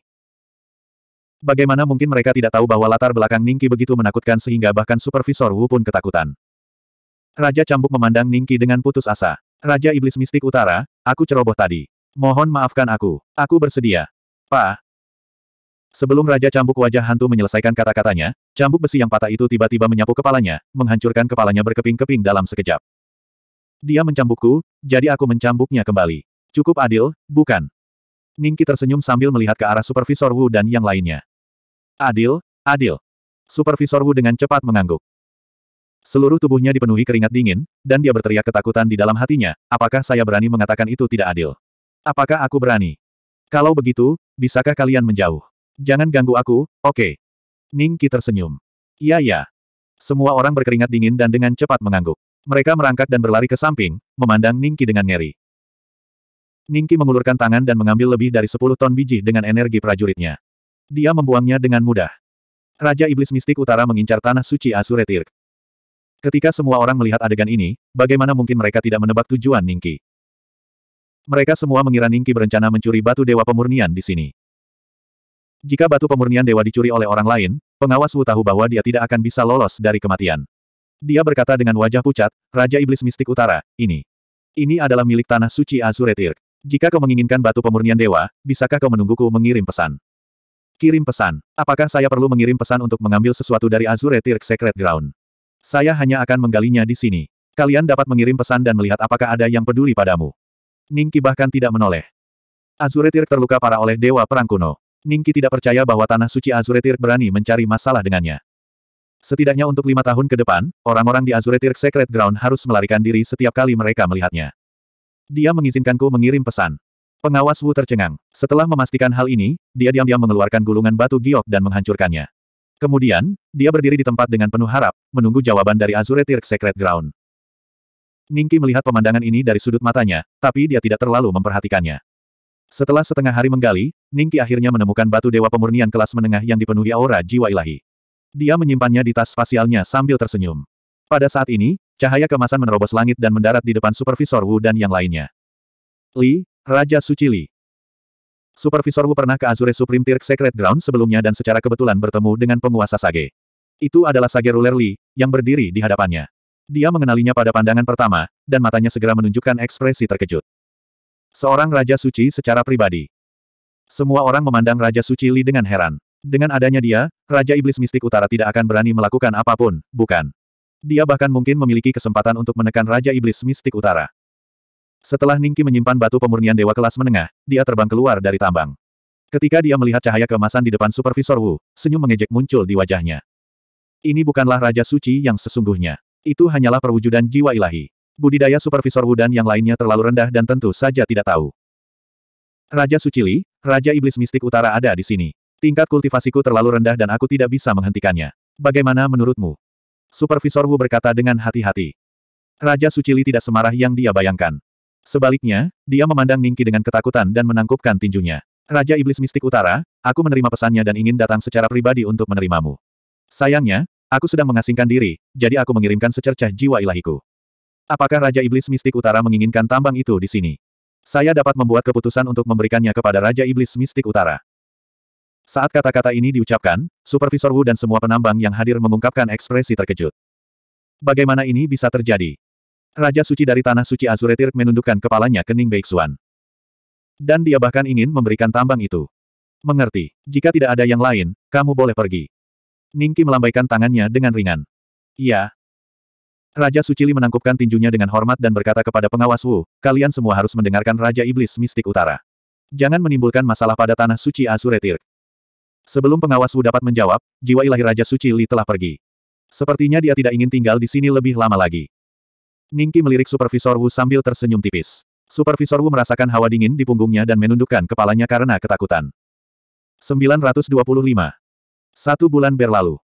Bagaimana mungkin mereka tidak tahu bahwa latar belakang Ningki begitu menakutkan sehingga bahkan Supervisor Wu pun ketakutan. Raja Cambuk memandang Ningki dengan putus asa. Raja Iblis Mistik Utara, aku ceroboh tadi. Mohon maafkan aku. Aku bersedia. Pa. Sebelum Raja Cambuk wajah hantu menyelesaikan kata-katanya, cambuk besi yang patah itu tiba-tiba menyapu kepalanya, menghancurkan kepalanya berkeping-keping dalam sekejap. Dia mencambukku, jadi aku mencambuknya kembali. Cukup adil, bukan? Ningki tersenyum sambil melihat ke arah Supervisor Wu dan yang lainnya. Adil, adil. Supervisor Wu dengan cepat mengangguk. Seluruh tubuhnya dipenuhi keringat dingin, dan dia berteriak ketakutan di dalam hatinya, apakah saya berani mengatakan itu tidak adil? Apakah aku berani? Kalau begitu, bisakah kalian menjauh? Jangan ganggu aku, oke. Okay. Ningki tersenyum. Iya ya. Semua orang berkeringat dingin dan dengan cepat mengangguk. Mereka merangkak dan berlari ke samping, memandang Ningki dengan ngeri. Ningki mengulurkan tangan dan mengambil lebih dari 10 ton biji dengan energi prajuritnya. Dia membuangnya dengan mudah. Raja Iblis Mistik Utara mengincar tanah suci Asuretirk. Ketika semua orang melihat adegan ini, bagaimana mungkin mereka tidak menebak tujuan Ningki? Mereka semua mengira Ningki berencana mencuri batu dewa pemurnian di sini. Jika batu pemurnian dewa dicuri oleh orang lain, pengawas Wu tahu bahwa dia tidak akan bisa lolos dari kematian. Dia berkata dengan wajah pucat, Raja Iblis Mistik Utara, ini. Ini adalah milik tanah suci Azuretir. Jika kau menginginkan batu pemurnian dewa, bisakah kau menungguku mengirim pesan? Kirim pesan. Apakah saya perlu mengirim pesan untuk mengambil sesuatu dari Azuretir Secret Ground? Saya hanya akan menggalinya di sini. Kalian dapat mengirim pesan dan melihat apakah ada yang peduli padamu. Ningki bahkan tidak menoleh. Azuretir terluka parah oleh Dewa Perang Kuno. Ningki tidak percaya bahwa Tanah Suci Azuretir berani mencari masalah dengannya. Setidaknya untuk lima tahun ke depan, orang-orang di Azuretir Secret Ground harus melarikan diri setiap kali mereka melihatnya. Dia mengizinkanku mengirim pesan. Pengawas Wu tercengang. Setelah memastikan hal ini, dia diam-diam mengeluarkan gulungan batu giok dan menghancurkannya. Kemudian, dia berdiri di tempat dengan penuh harap, menunggu jawaban dari Azure Tirk Secret Ground. Ningki melihat pemandangan ini dari sudut matanya, tapi dia tidak terlalu memperhatikannya. Setelah setengah hari menggali, Ningki akhirnya menemukan batu dewa pemurnian kelas menengah yang dipenuhi aura jiwa ilahi. Dia menyimpannya di tas spasialnya sambil tersenyum. Pada saat ini, cahaya kemasan menerobos langit dan mendarat di depan Supervisor Wu dan yang lainnya. Li, Raja Suci Li. Supervisor Wu pernah ke Azure Supreme Tier Secret Ground sebelumnya dan secara kebetulan bertemu dengan penguasa Sage. Itu adalah Sage Ruler Li, yang berdiri di hadapannya. Dia mengenalinya pada pandangan pertama, dan matanya segera menunjukkan ekspresi terkejut. Seorang Raja Suci secara pribadi. Semua orang memandang Raja Suci Li dengan heran. Dengan adanya dia, Raja Iblis Mistik Utara tidak akan berani melakukan apapun, bukan? Dia bahkan mungkin memiliki kesempatan untuk menekan Raja Iblis Mistik Utara. Setelah Ningki menyimpan batu pemurnian dewa kelas menengah, dia terbang keluar dari tambang. Ketika dia melihat cahaya keemasan di depan Supervisor Wu, senyum mengejek muncul di wajahnya. Ini bukanlah Raja Suci yang sesungguhnya. Itu hanyalah perwujudan jiwa ilahi. Budidaya Supervisor Wu dan yang lainnya terlalu rendah dan tentu saja tidak tahu. Raja Suci Li, Raja Iblis Mistik Utara ada di sini. Tingkat kultivasiku terlalu rendah dan aku tidak bisa menghentikannya. Bagaimana menurutmu? Supervisor Wu berkata dengan hati-hati. Raja Suci Li tidak semarah yang dia bayangkan. Sebaliknya, dia memandang Ningki dengan ketakutan dan menangkupkan tinjunya. Raja Iblis Mistik Utara, aku menerima pesannya dan ingin datang secara pribadi untuk menerimamu. Sayangnya, aku sedang mengasingkan diri, jadi aku mengirimkan secercah jiwa ilahiku. Apakah Raja Iblis Mistik Utara menginginkan tambang itu di sini? Saya dapat membuat keputusan untuk memberikannya kepada Raja Iblis Mistik Utara. Saat kata-kata ini diucapkan, Supervisor Wu dan semua penambang yang hadir mengungkapkan ekspresi terkejut. Bagaimana ini bisa terjadi? Raja suci dari tanah suci Azuretir menundukkan kepalanya ke Ning Beixuan. Dan dia bahkan ingin memberikan tambang itu. Mengerti, jika tidak ada yang lain, kamu boleh pergi. Ningki melambaikan tangannya dengan ringan. Iya. Raja Suci Li menangkupkan tinjunya dengan hormat dan berkata kepada pengawas Wu, kalian semua harus mendengarkan Raja Iblis Mistik Utara. Jangan menimbulkan masalah pada tanah suci Azuretir. Sebelum pengawas Wu dapat menjawab, jiwa ilahi Raja Suci Li telah pergi. Sepertinya dia tidak ingin tinggal di sini lebih lama lagi. Ningki melirik Supervisor Wu sambil tersenyum tipis. Supervisor Wu merasakan hawa dingin di punggungnya dan menundukkan kepalanya karena ketakutan. 925. Satu bulan berlalu.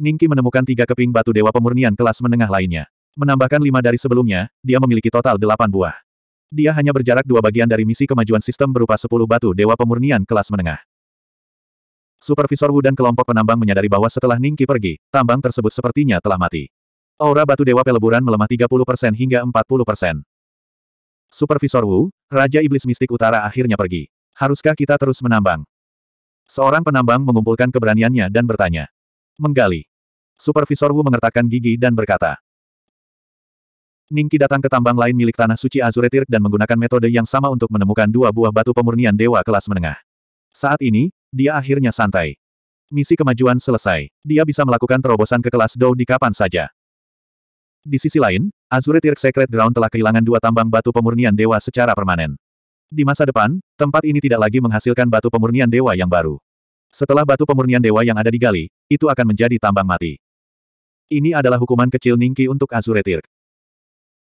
Ningki menemukan tiga keping batu dewa pemurnian kelas menengah lainnya. Menambahkan lima dari sebelumnya, dia memiliki total delapan buah. Dia hanya berjarak dua bagian dari misi kemajuan sistem berupa sepuluh batu dewa pemurnian kelas menengah. Supervisor Wu dan kelompok penambang menyadari bahwa setelah Ningki pergi, tambang tersebut sepertinya telah mati. Aura Batu Dewa Peleburan melemah 30% hingga 40%. Supervisor Wu, Raja Iblis Mistik Utara akhirnya pergi. Haruskah kita terus menambang? Seorang penambang mengumpulkan keberaniannya dan bertanya. Menggali. Supervisor Wu mengertakkan gigi dan berkata. Ningki datang ke tambang lain milik Tanah Suci Azuretir dan menggunakan metode yang sama untuk menemukan dua buah batu pemurnian dewa kelas menengah. Saat ini, dia akhirnya santai. Misi kemajuan selesai. Dia bisa melakukan terobosan ke kelas Dou di kapan saja. Di sisi lain, Azure Tirk Secret Ground telah kehilangan dua tambang batu pemurnian dewa secara permanen. Di masa depan, tempat ini tidak lagi menghasilkan batu pemurnian dewa yang baru. Setelah batu pemurnian dewa yang ada digali, itu akan menjadi tambang mati. Ini adalah hukuman kecil Ningki untuk Azure Tirk.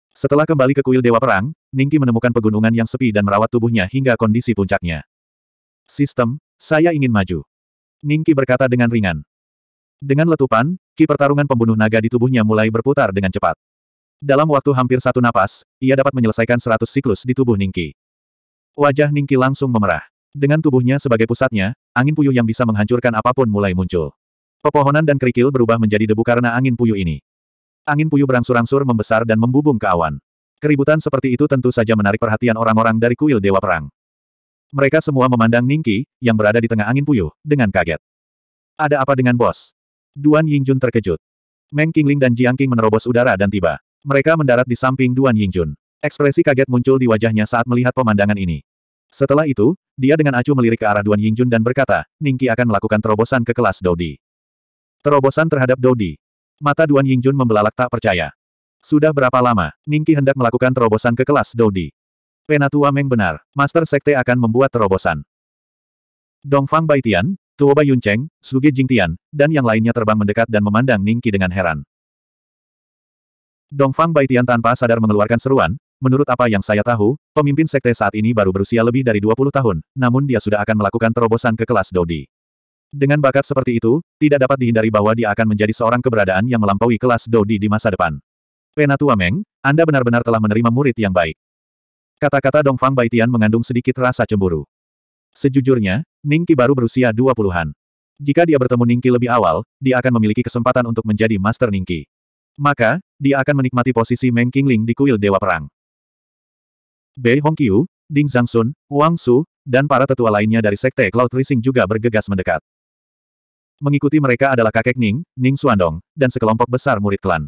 Setelah kembali ke kuil Dewa Perang, Ningki menemukan pegunungan yang sepi dan merawat tubuhnya hingga kondisi puncaknya. Sistem, saya ingin maju. Ningki berkata dengan ringan. Dengan letupan, Ki pertarungan pembunuh naga di tubuhnya mulai berputar dengan cepat. Dalam waktu hampir satu napas, ia dapat menyelesaikan seratus siklus di tubuh Ningki. Wajah Ningki langsung memerah. Dengan tubuhnya sebagai pusatnya, angin puyuh yang bisa menghancurkan apapun mulai muncul. Pepohonan dan kerikil berubah menjadi debu karena angin puyuh ini. Angin puyuh berangsur-angsur membesar dan membubung ke awan. Keributan seperti itu tentu saja menarik perhatian orang-orang dari kuil Dewa Perang. Mereka semua memandang Ningki, yang berada di tengah angin puyuh, dengan kaget. Ada apa dengan bos? Duan Yingjun terkejut. Meng Qingling dan Jiang Qing menerobos udara dan tiba. Mereka mendarat di samping Duan Yingjun. Ekspresi kaget muncul di wajahnya saat melihat pemandangan ini. Setelah itu, dia dengan acuh melirik ke arah Duan Yingjun dan berkata, Ningqi akan melakukan terobosan ke kelas Dodi. Terobosan terhadap Dodi. Mata Duan Yingjun membelalak tak percaya. Sudah berapa lama, Ningqi hendak melakukan terobosan ke kelas Dodi. Penatua Meng benar, Master Sekte akan membuat terobosan. Dongfang Baitian, Tuoba Yuncheng, Suge Jingtian, dan yang lainnya terbang mendekat dan memandang Ningki dengan heran. Dongfang Baitian tanpa sadar mengeluarkan seruan, menurut apa yang saya tahu, pemimpin sekte saat ini baru berusia lebih dari 20 tahun, namun dia sudah akan melakukan terobosan ke kelas Dodi. Dengan bakat seperti itu, tidak dapat dihindari bahwa dia akan menjadi seorang keberadaan yang melampaui kelas Dodi di masa depan. Penatua Meng, Anda benar-benar telah menerima murid yang baik. Kata-kata Dongfang Baitian mengandung sedikit rasa cemburu. Sejujurnya, Ningki baru berusia 20-an. Jika dia bertemu Ningki lebih awal, dia akan memiliki kesempatan untuk menjadi Master Ningki. Maka, dia akan menikmati posisi Meng Qingling di kuil Dewa Perang. Bei Hongqiu, Ding Zhangsun, Wang Su, dan para tetua lainnya dari Sekte Cloud Rising juga bergegas mendekat. Mengikuti mereka adalah kakek Ning, Ning Suandong, dan sekelompok besar murid klan.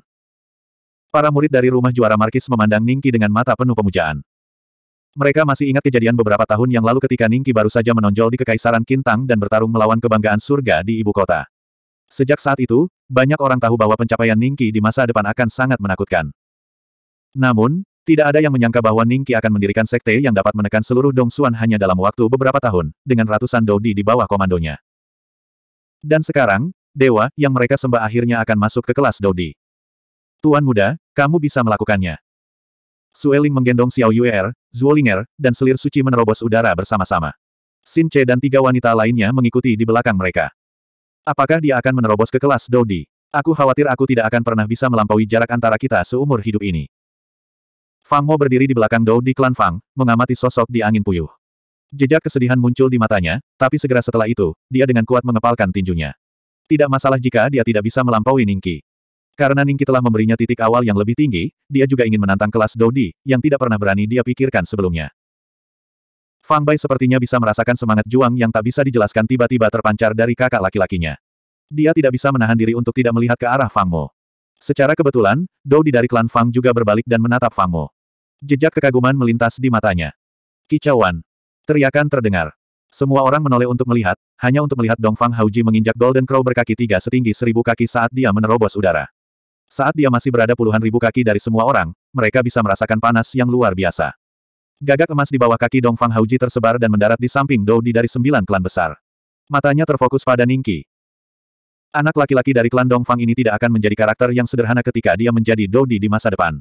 Para murid dari rumah juara Markis memandang Ningki dengan mata penuh pemujaan. Mereka masih ingat kejadian beberapa tahun yang lalu ketika Ningki baru saja menonjol di Kekaisaran Kintang dan bertarung melawan kebanggaan surga di ibu kota. Sejak saat itu, banyak orang tahu bahwa pencapaian Ningki di masa depan akan sangat menakutkan. Namun, tidak ada yang menyangka bahwa Ningki akan mendirikan sekte yang dapat menekan seluruh Dongsuan hanya dalam waktu beberapa tahun, dengan ratusan Dodi di bawah komandonya. Dan sekarang, dewa yang mereka sembah akhirnya akan masuk ke kelas Dodi. Tuan muda, kamu bisa melakukannya. Sueling menggendong Xiao Yuer, Zuolinger, dan selir suci menerobos udara bersama-sama. Xin Che dan tiga wanita lainnya mengikuti di belakang mereka. Apakah dia akan menerobos ke kelas Dodi? Aku khawatir aku tidak akan pernah bisa melampaui jarak antara kita seumur hidup ini. Fang Mo berdiri di belakang Dodi di klan Fang, mengamati sosok di angin puyuh. Jejak kesedihan muncul di matanya, tapi segera setelah itu, dia dengan kuat mengepalkan tinjunya. Tidak masalah jika dia tidak bisa melampaui Ningki. Karena Ningki telah memberinya titik awal yang lebih tinggi, dia juga ingin menantang kelas Dodi, yang tidak pernah berani dia pikirkan sebelumnya. Fang Bai sepertinya bisa merasakan semangat juang yang tak bisa dijelaskan tiba-tiba terpancar dari kakak laki-lakinya. Dia tidak bisa menahan diri untuk tidak melihat ke arah Fang Mo. Secara kebetulan, Dodi dari klan Fang juga berbalik dan menatap Fang Mo. Jejak kekaguman melintas di matanya. Kicauan. Teriakan terdengar. Semua orang menoleh untuk melihat, hanya untuk melihat Dong Fang Hauji menginjak Golden Crow berkaki tiga setinggi seribu kaki saat dia menerobos udara. Saat dia masih berada puluhan ribu kaki dari semua orang, mereka bisa merasakan panas yang luar biasa. Gagak emas di bawah kaki Dongfang Hauji tersebar dan mendarat di samping Di dari sembilan klan besar. Matanya terfokus pada Ningki. Anak laki-laki dari klan Dongfang ini tidak akan menjadi karakter yang sederhana ketika dia menjadi Doudi di masa depan.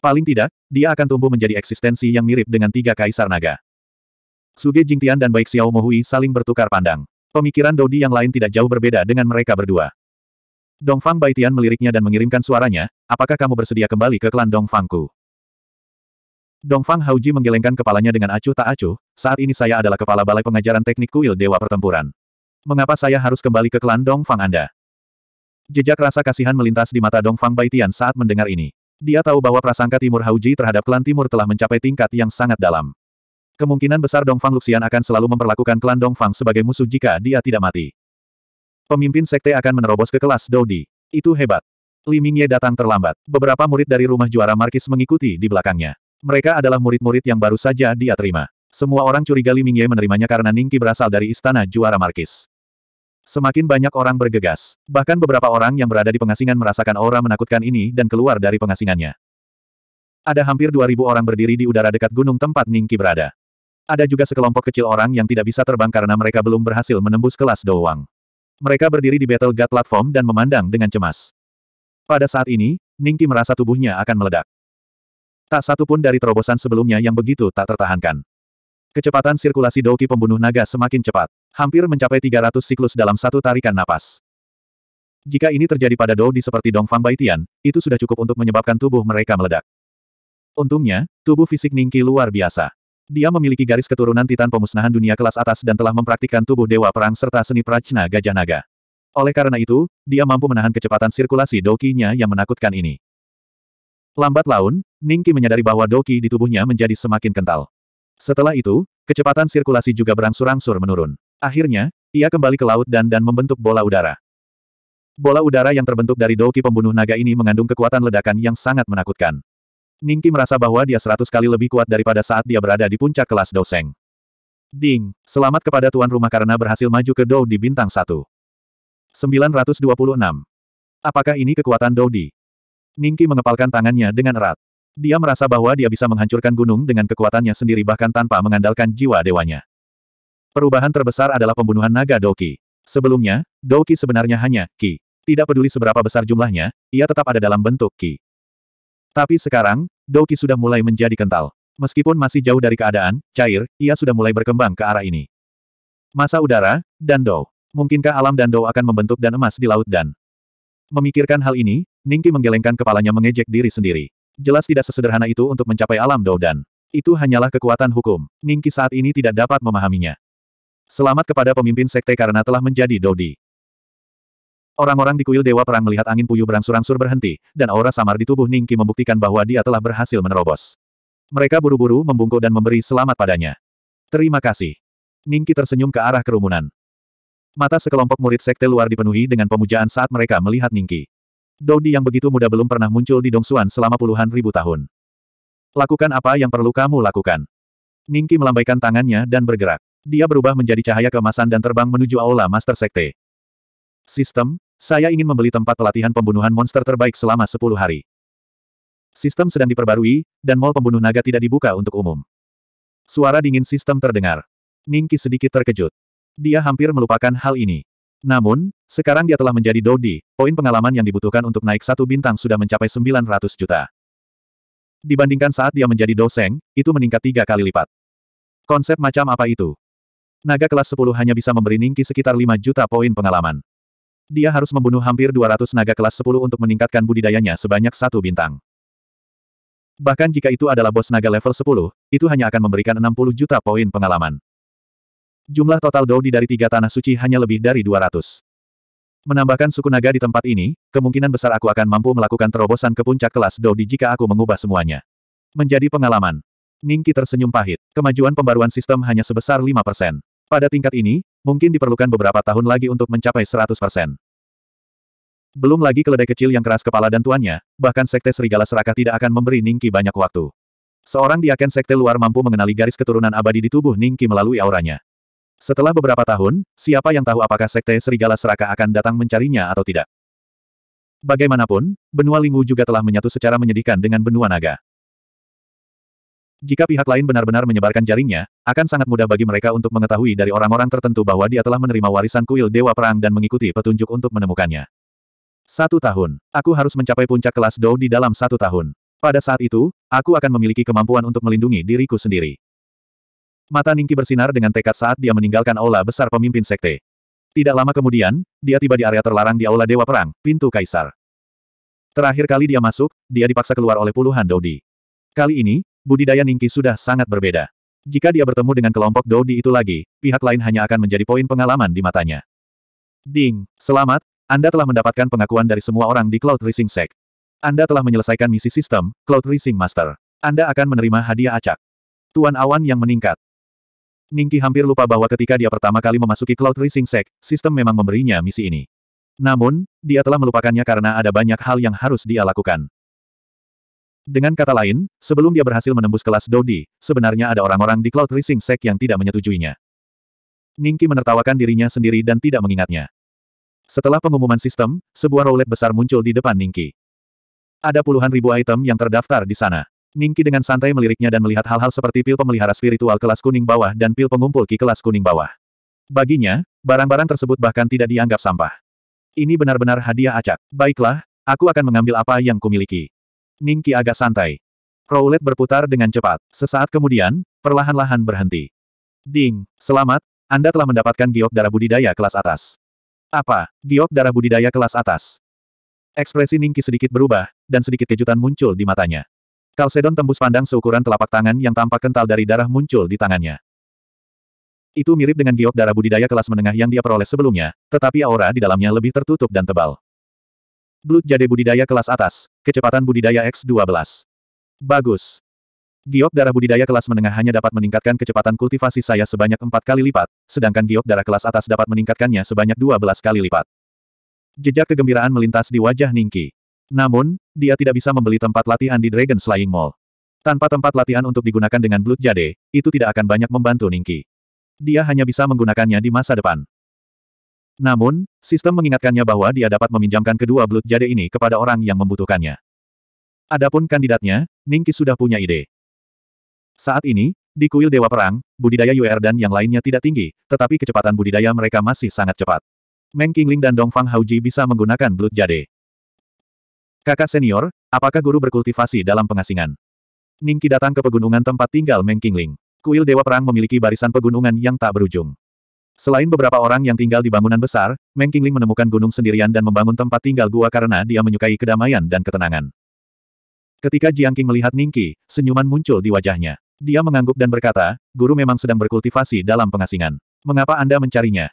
Paling tidak, dia akan tumbuh menjadi eksistensi yang mirip dengan tiga kaisar naga. Suge Jingtian dan Baik Xiao Mohui saling bertukar pandang. Pemikiran Dodi yang lain tidak jauh berbeda dengan mereka berdua. Dongfang Baitian meliriknya dan mengirimkan suaranya, apakah kamu bersedia kembali ke klan Dongfangku? Dongfang Hauji menggelengkan kepalanya dengan acuh tak acuh, saat ini saya adalah kepala balai pengajaran teknik kuil Dewa Pertempuran. Mengapa saya harus kembali ke klan Dongfang Anda? Jejak rasa kasihan melintas di mata Dongfang Baitian saat mendengar ini. Dia tahu bahwa prasangka Timur Hauji terhadap klan Timur telah mencapai tingkat yang sangat dalam. Kemungkinan besar Dongfang Luxian akan selalu memperlakukan klan Dongfang sebagai musuh jika dia tidak mati. Pemimpin sekte akan menerobos ke kelas Dodi. Itu hebat. Li Mingye datang terlambat. Beberapa murid dari rumah juara Markis mengikuti di belakangnya. Mereka adalah murid-murid yang baru saja dia terima. Semua orang curiga Li Mingye menerimanya karena Ningki berasal dari istana juara Markis. Semakin banyak orang bergegas. Bahkan beberapa orang yang berada di pengasingan merasakan aura menakutkan ini dan keluar dari pengasingannya. Ada hampir 2.000 orang berdiri di udara dekat gunung tempat Ningki berada. Ada juga sekelompok kecil orang yang tidak bisa terbang karena mereka belum berhasil menembus kelas Doang. Mereka berdiri di Battle God platform dan memandang dengan cemas. Pada saat ini, Ningki merasa tubuhnya akan meledak. Tak satu pun dari terobosan sebelumnya yang begitu tak tertahankan. Kecepatan sirkulasi Doki pembunuh naga semakin cepat. Hampir mencapai 300 siklus dalam satu tarikan napas. Jika ini terjadi pada Doudi seperti Dongfang Baitian, itu sudah cukup untuk menyebabkan tubuh mereka meledak. Untungnya, tubuh fisik Ningki luar biasa. Dia memiliki garis keturunan Titan Pemusnahan Dunia kelas atas dan telah mempraktikkan tubuh Dewa Perang serta seni prajna Gajah Naga. Oleh karena itu, dia mampu menahan kecepatan sirkulasi Doki-nya yang menakutkan ini. Lambat laun, Ningki menyadari bahwa Doki di tubuhnya menjadi semakin kental. Setelah itu, kecepatan sirkulasi juga berangsur-angsur menurun. Akhirnya, ia kembali ke laut dan dan membentuk bola udara. Bola udara yang terbentuk dari Doki pembunuh naga ini mengandung kekuatan ledakan yang sangat menakutkan. Ningki merasa bahwa dia seratus kali lebih kuat daripada saat dia berada di puncak kelas Doseng. Ding, selamat kepada tuan rumah karena berhasil maju ke Dou di bintang 1. 926. Apakah ini kekuatan Dou Di? Ningki mengepalkan tangannya dengan erat. Dia merasa bahwa dia bisa menghancurkan gunung dengan kekuatannya sendiri bahkan tanpa mengandalkan jiwa dewanya. Perubahan terbesar adalah pembunuhan naga Doki. Sebelumnya, Doki sebenarnya hanya Ki. Tidak peduli seberapa besar jumlahnya, ia tetap ada dalam bentuk Ki. Tapi sekarang, Douki sudah mulai menjadi kental. Meskipun masih jauh dari keadaan, cair, ia sudah mulai berkembang ke arah ini. Masa udara, dan Dou. Mungkinkah alam dan Dou akan membentuk dan emas di laut dan... Memikirkan hal ini, Ningki menggelengkan kepalanya mengejek diri sendiri. Jelas tidak sesederhana itu untuk mencapai alam Dou dan... Itu hanyalah kekuatan hukum. Ningki saat ini tidak dapat memahaminya. Selamat kepada pemimpin sekte karena telah menjadi Dodi. Orang-orang di kuil Dewa Perang melihat angin puyuh berangsur-angsur berhenti, dan aura samar di tubuh Ningki membuktikan bahwa dia telah berhasil menerobos. Mereka buru-buru membungkuk dan memberi selamat padanya. Terima kasih. Ningki tersenyum ke arah kerumunan. Mata sekelompok murid sekte luar dipenuhi dengan pemujaan saat mereka melihat Ningki. Dodi yang begitu muda belum pernah muncul di Dongsuan selama puluhan ribu tahun. Lakukan apa yang perlu kamu lakukan. Ningki melambaikan tangannya dan bergerak. Dia berubah menjadi cahaya keemasan dan terbang menuju aula Master Sekte. Sistem, saya ingin membeli tempat pelatihan pembunuhan monster terbaik selama 10 hari. Sistem sedang diperbarui, dan mall pembunuh naga tidak dibuka untuk umum. Suara dingin sistem terdengar. Ningki sedikit terkejut. Dia hampir melupakan hal ini. Namun, sekarang dia telah menjadi Dodi, poin pengalaman yang dibutuhkan untuk naik satu bintang sudah mencapai 900 juta. Dibandingkan saat dia menjadi doseng, itu meningkat tiga kali lipat. Konsep macam apa itu? Naga kelas 10 hanya bisa memberi Ningki sekitar 5 juta poin pengalaman. Dia harus membunuh hampir 200 naga kelas 10 untuk meningkatkan budidayanya sebanyak satu bintang. Bahkan jika itu adalah bos naga level 10, itu hanya akan memberikan 60 juta poin pengalaman. Jumlah total Dodi dari tiga tanah suci hanya lebih dari 200. Menambahkan suku naga di tempat ini, kemungkinan besar aku akan mampu melakukan terobosan ke puncak kelas Dodi jika aku mengubah semuanya. Menjadi pengalaman. Ningki tersenyum pahit. Kemajuan pembaruan sistem hanya sebesar 5%. Pada tingkat ini, Mungkin diperlukan beberapa tahun lagi untuk mencapai 100%. Belum lagi keledai kecil yang keras kepala dan tuannya, bahkan sekte serigala serakah tidak akan memberi Ningki banyak waktu. Seorang diaken sekte luar mampu mengenali garis keturunan abadi di tubuh Ningki melalui auranya. Setelah beberapa tahun, siapa yang tahu apakah sekte serigala serakah akan datang mencarinya atau tidak. Bagaimanapun, benua Lingu juga telah menyatu secara menyedihkan dengan benua naga. Jika pihak lain benar-benar menyebarkan jaringnya, akan sangat mudah bagi mereka untuk mengetahui dari orang-orang tertentu bahwa dia telah menerima warisan kuil Dewa Perang dan mengikuti petunjuk untuk menemukannya. Satu tahun. Aku harus mencapai puncak kelas Dou di dalam satu tahun. Pada saat itu, aku akan memiliki kemampuan untuk melindungi diriku sendiri. Mata Ningki bersinar dengan tekad saat dia meninggalkan aula besar pemimpin sekte. Tidak lama kemudian, dia tiba di area terlarang di aula Dewa Perang, pintu Kaisar. Terakhir kali dia masuk, dia dipaksa keluar oleh puluhan Dodi. Kali ini, budidaya Ningki sudah sangat berbeda. Jika dia bertemu dengan kelompok Dodi itu lagi, pihak lain hanya akan menjadi poin pengalaman di matanya. Ding, selamat, Anda telah mendapatkan pengakuan dari semua orang di Cloud Racing Sec. Anda telah menyelesaikan misi sistem, Cloud Racing Master. Anda akan menerima hadiah acak. Tuan awan yang meningkat. Ningki hampir lupa bahwa ketika dia pertama kali memasuki Cloud Racing Sec, sistem memang memberinya misi ini. Namun, dia telah melupakannya karena ada banyak hal yang harus dia lakukan. Dengan kata lain, sebelum dia berhasil menembus kelas Dodi, sebenarnya ada orang-orang di Cloud Rising Sect yang tidak menyetujuinya. Ningki menertawakan dirinya sendiri dan tidak mengingatnya. Setelah pengumuman sistem, sebuah rolet besar muncul di depan Ningki. Ada puluhan ribu item yang terdaftar di sana. Ningki dengan santai meliriknya dan melihat hal-hal seperti pil pemelihara spiritual kelas kuning bawah dan pil pengumpul ki kelas kuning bawah. Baginya, barang-barang tersebut bahkan tidak dianggap sampah. Ini benar-benar hadiah acak. Baiklah, aku akan mengambil apa yang kumiliki. Ningki agak santai. Roulette berputar dengan cepat. Sesaat kemudian, perlahan-lahan berhenti. Ding, selamat, Anda telah mendapatkan giok darah budidaya kelas atas. Apa? Giok darah budidaya kelas atas. Ekspresi Ningki sedikit berubah, dan sedikit kejutan muncul di matanya. Kalsedon tembus pandang seukuran telapak tangan yang tampak kental dari darah muncul di tangannya. Itu mirip dengan giok darah budidaya kelas menengah yang dia peroleh sebelumnya, tetapi aura di dalamnya lebih tertutup dan tebal. Blood jade budidaya kelas atas, kecepatan budidaya X12. Bagus. Giok darah budidaya kelas menengah hanya dapat meningkatkan kecepatan kultivasi saya sebanyak empat kali lipat, sedangkan giok darah kelas atas dapat meningkatkannya sebanyak 12 kali lipat. Jejak kegembiraan melintas di wajah Ningki. Namun, dia tidak bisa membeli tempat latihan di Dragon Slaying Mall. Tanpa tempat latihan untuk digunakan dengan Blood Jade, itu tidak akan banyak membantu Ningki. Dia hanya bisa menggunakannya di masa depan. Namun, sistem mengingatkannya bahwa dia dapat meminjamkan kedua belut jade ini kepada orang yang membutuhkannya. Adapun kandidatnya, Ningki sudah punya ide. Saat ini, di kuil Dewa Perang, budidaya UR dan yang lainnya tidak tinggi, tetapi kecepatan budidaya mereka masih sangat cepat. Meng Qingling dan Dongfang Hauji bisa menggunakan belut jade. Kakak senior, apakah guru berkultivasi dalam pengasingan? Ningki datang ke pegunungan tempat tinggal Meng Qingling. Kuil Dewa Perang memiliki barisan pegunungan yang tak berujung. Selain beberapa orang yang tinggal di bangunan besar, Meng Qingling menemukan gunung sendirian dan membangun tempat tinggal gua karena dia menyukai kedamaian dan ketenangan. Ketika Jiang Qing melihat Ningqi, senyuman muncul di wajahnya. Dia mengangguk dan berkata, guru memang sedang berkultivasi dalam pengasingan. Mengapa Anda mencarinya?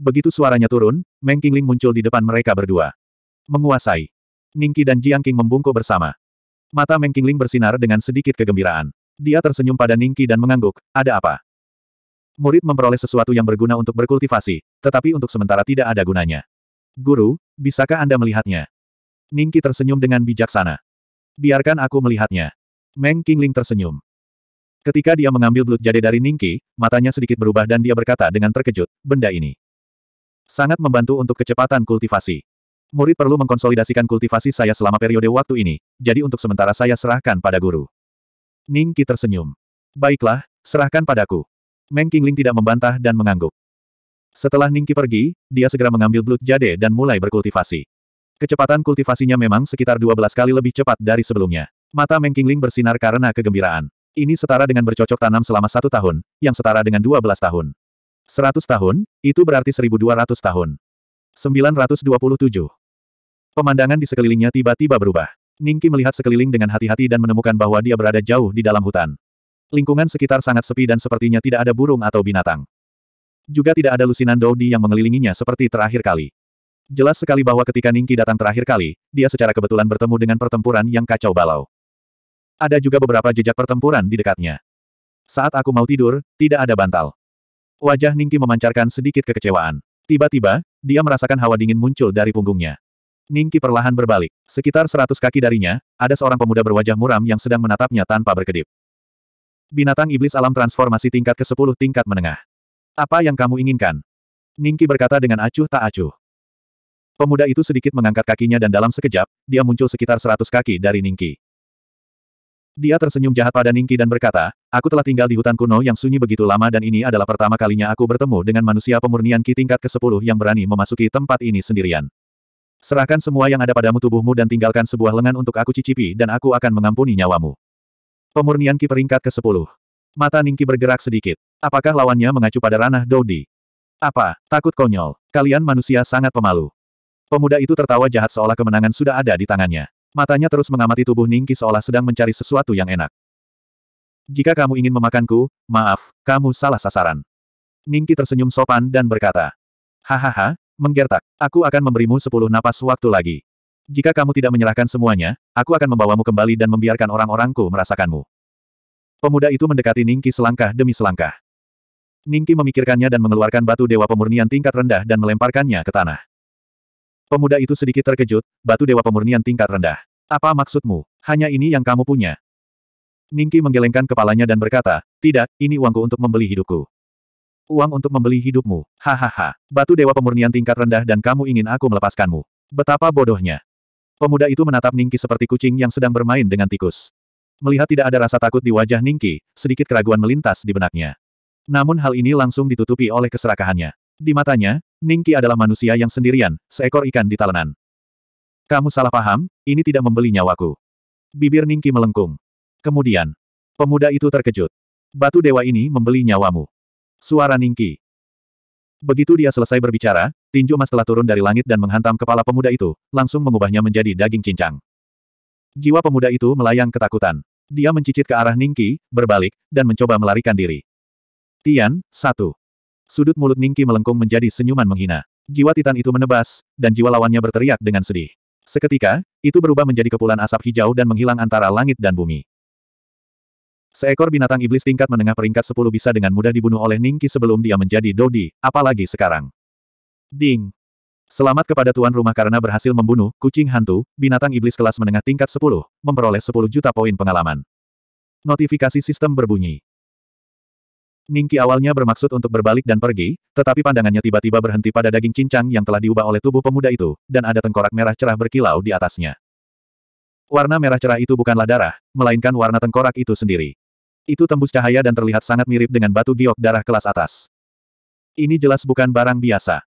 Begitu suaranya turun, Meng Qingling muncul di depan mereka berdua. Menguasai. Ningqi dan Jiang Qing membungkuk bersama. Mata Meng Qingling bersinar dengan sedikit kegembiraan. Dia tersenyum pada Ningqi dan mengangguk, ada apa? Murid memperoleh sesuatu yang berguna untuk berkultivasi, tetapi untuk sementara tidak ada gunanya. Guru, bisakah Anda melihatnya? Ningki tersenyum dengan bijaksana. Biarkan aku melihatnya. Meng Qingling tersenyum. Ketika dia mengambil belut jade dari Ningki, matanya sedikit berubah dan dia berkata dengan terkejut, benda ini sangat membantu untuk kecepatan kultivasi. Murid perlu mengkonsolidasikan kultivasi saya selama periode waktu ini, jadi untuk sementara saya serahkan pada guru. Ningki tersenyum. Baiklah, serahkan padaku. Meng Qingling tidak membantah dan mengangguk. Setelah Ningki pergi, dia segera mengambil Blood Jade dan mulai berkultivasi. Kecepatan kultivasinya memang sekitar 12 kali lebih cepat dari sebelumnya. Mata Meng Qingling bersinar karena kegembiraan. Ini setara dengan bercocok tanam selama satu tahun, yang setara dengan 12 tahun. 100 tahun, itu berarti 1200 tahun. 927. Pemandangan di sekelilingnya tiba-tiba berubah. Ningki melihat sekeliling dengan hati-hati dan menemukan bahwa dia berada jauh di dalam hutan. Lingkungan sekitar sangat sepi dan sepertinya tidak ada burung atau binatang. Juga tidak ada lusinan Dodi yang mengelilinginya seperti terakhir kali. Jelas sekali bahwa ketika Ningki datang terakhir kali, dia secara kebetulan bertemu dengan pertempuran yang kacau balau. Ada juga beberapa jejak pertempuran di dekatnya. Saat aku mau tidur, tidak ada bantal. Wajah Ningki memancarkan sedikit kekecewaan. Tiba-tiba, dia merasakan hawa dingin muncul dari punggungnya. Ningki perlahan berbalik. Sekitar seratus kaki darinya, ada seorang pemuda berwajah muram yang sedang menatapnya tanpa berkedip. Binatang iblis alam transformasi tingkat ke-10 tingkat menengah. Apa yang kamu inginkan? Ningki berkata dengan acuh tak acuh. Pemuda itu sedikit mengangkat kakinya dan dalam sekejap, dia muncul sekitar 100 kaki dari Ningki. Dia tersenyum jahat pada Ningki dan berkata, aku telah tinggal di hutan kuno yang sunyi begitu lama dan ini adalah pertama kalinya aku bertemu dengan manusia pemurnian Ki tingkat ke-10 yang berani memasuki tempat ini sendirian. Serahkan semua yang ada padamu tubuhmu dan tinggalkan sebuah lengan untuk aku cicipi dan aku akan mengampuni nyawamu. Pemurnian Ki peringkat ke-10. Mata Ningki bergerak sedikit. Apakah lawannya mengacu pada ranah Dodi? Apa, takut konyol, kalian manusia sangat pemalu. Pemuda itu tertawa jahat seolah kemenangan sudah ada di tangannya. Matanya terus mengamati tubuh Ningki seolah sedang mencari sesuatu yang enak. Jika kamu ingin memakanku, maaf, kamu salah sasaran. Ningki tersenyum sopan dan berkata. Hahaha, menggertak, aku akan memberimu sepuluh napas waktu lagi. Jika kamu tidak menyerahkan semuanya, aku akan membawamu kembali dan membiarkan orang-orangku merasakanmu. Pemuda itu mendekati Ningki selangkah demi selangkah. Ningki memikirkannya dan mengeluarkan batu dewa pemurnian tingkat rendah dan melemparkannya ke tanah. Pemuda itu sedikit terkejut, batu dewa pemurnian tingkat rendah. Apa maksudmu? Hanya ini yang kamu punya? Ningki menggelengkan kepalanya dan berkata, tidak, ini uangku untuk membeli hidupku. Uang untuk membeli hidupmu, hahaha. Batu dewa pemurnian tingkat rendah dan kamu ingin aku melepaskanmu. Betapa bodohnya. Pemuda itu menatap Ningki seperti kucing yang sedang bermain dengan tikus. Melihat tidak ada rasa takut di wajah Ningki, sedikit keraguan melintas di benaknya. Namun hal ini langsung ditutupi oleh keserakahannya. Di matanya, Ningki adalah manusia yang sendirian, seekor ikan di talenan. Kamu salah paham, ini tidak membeli nyawaku. Bibir Ningki melengkung. Kemudian, pemuda itu terkejut. Batu dewa ini membeli nyawamu. Suara Ningki. Begitu dia selesai berbicara, tinju emas telah turun dari langit dan menghantam kepala pemuda itu, langsung mengubahnya menjadi daging cincang. Jiwa pemuda itu melayang ketakutan. Dia mencicit ke arah Ningki, berbalik, dan mencoba melarikan diri. Tian, satu. Sudut mulut Ningki melengkung menjadi senyuman menghina. Jiwa Titan itu menebas, dan jiwa lawannya berteriak dengan sedih. Seketika, itu berubah menjadi kepulan asap hijau dan menghilang antara langit dan bumi. Seekor binatang iblis tingkat menengah peringkat 10 bisa dengan mudah dibunuh oleh Ningki sebelum dia menjadi Dodi, apalagi sekarang. Ding! Selamat kepada tuan rumah karena berhasil membunuh kucing hantu, binatang iblis kelas menengah tingkat 10, memperoleh 10 juta poin pengalaman. Notifikasi sistem berbunyi. Ningki awalnya bermaksud untuk berbalik dan pergi, tetapi pandangannya tiba-tiba berhenti pada daging cincang yang telah diubah oleh tubuh pemuda itu, dan ada tengkorak merah cerah berkilau di atasnya. Warna merah cerah itu bukanlah darah, melainkan warna tengkorak itu sendiri. Itu tembus cahaya dan terlihat sangat mirip dengan batu giok darah kelas atas. Ini jelas bukan barang biasa.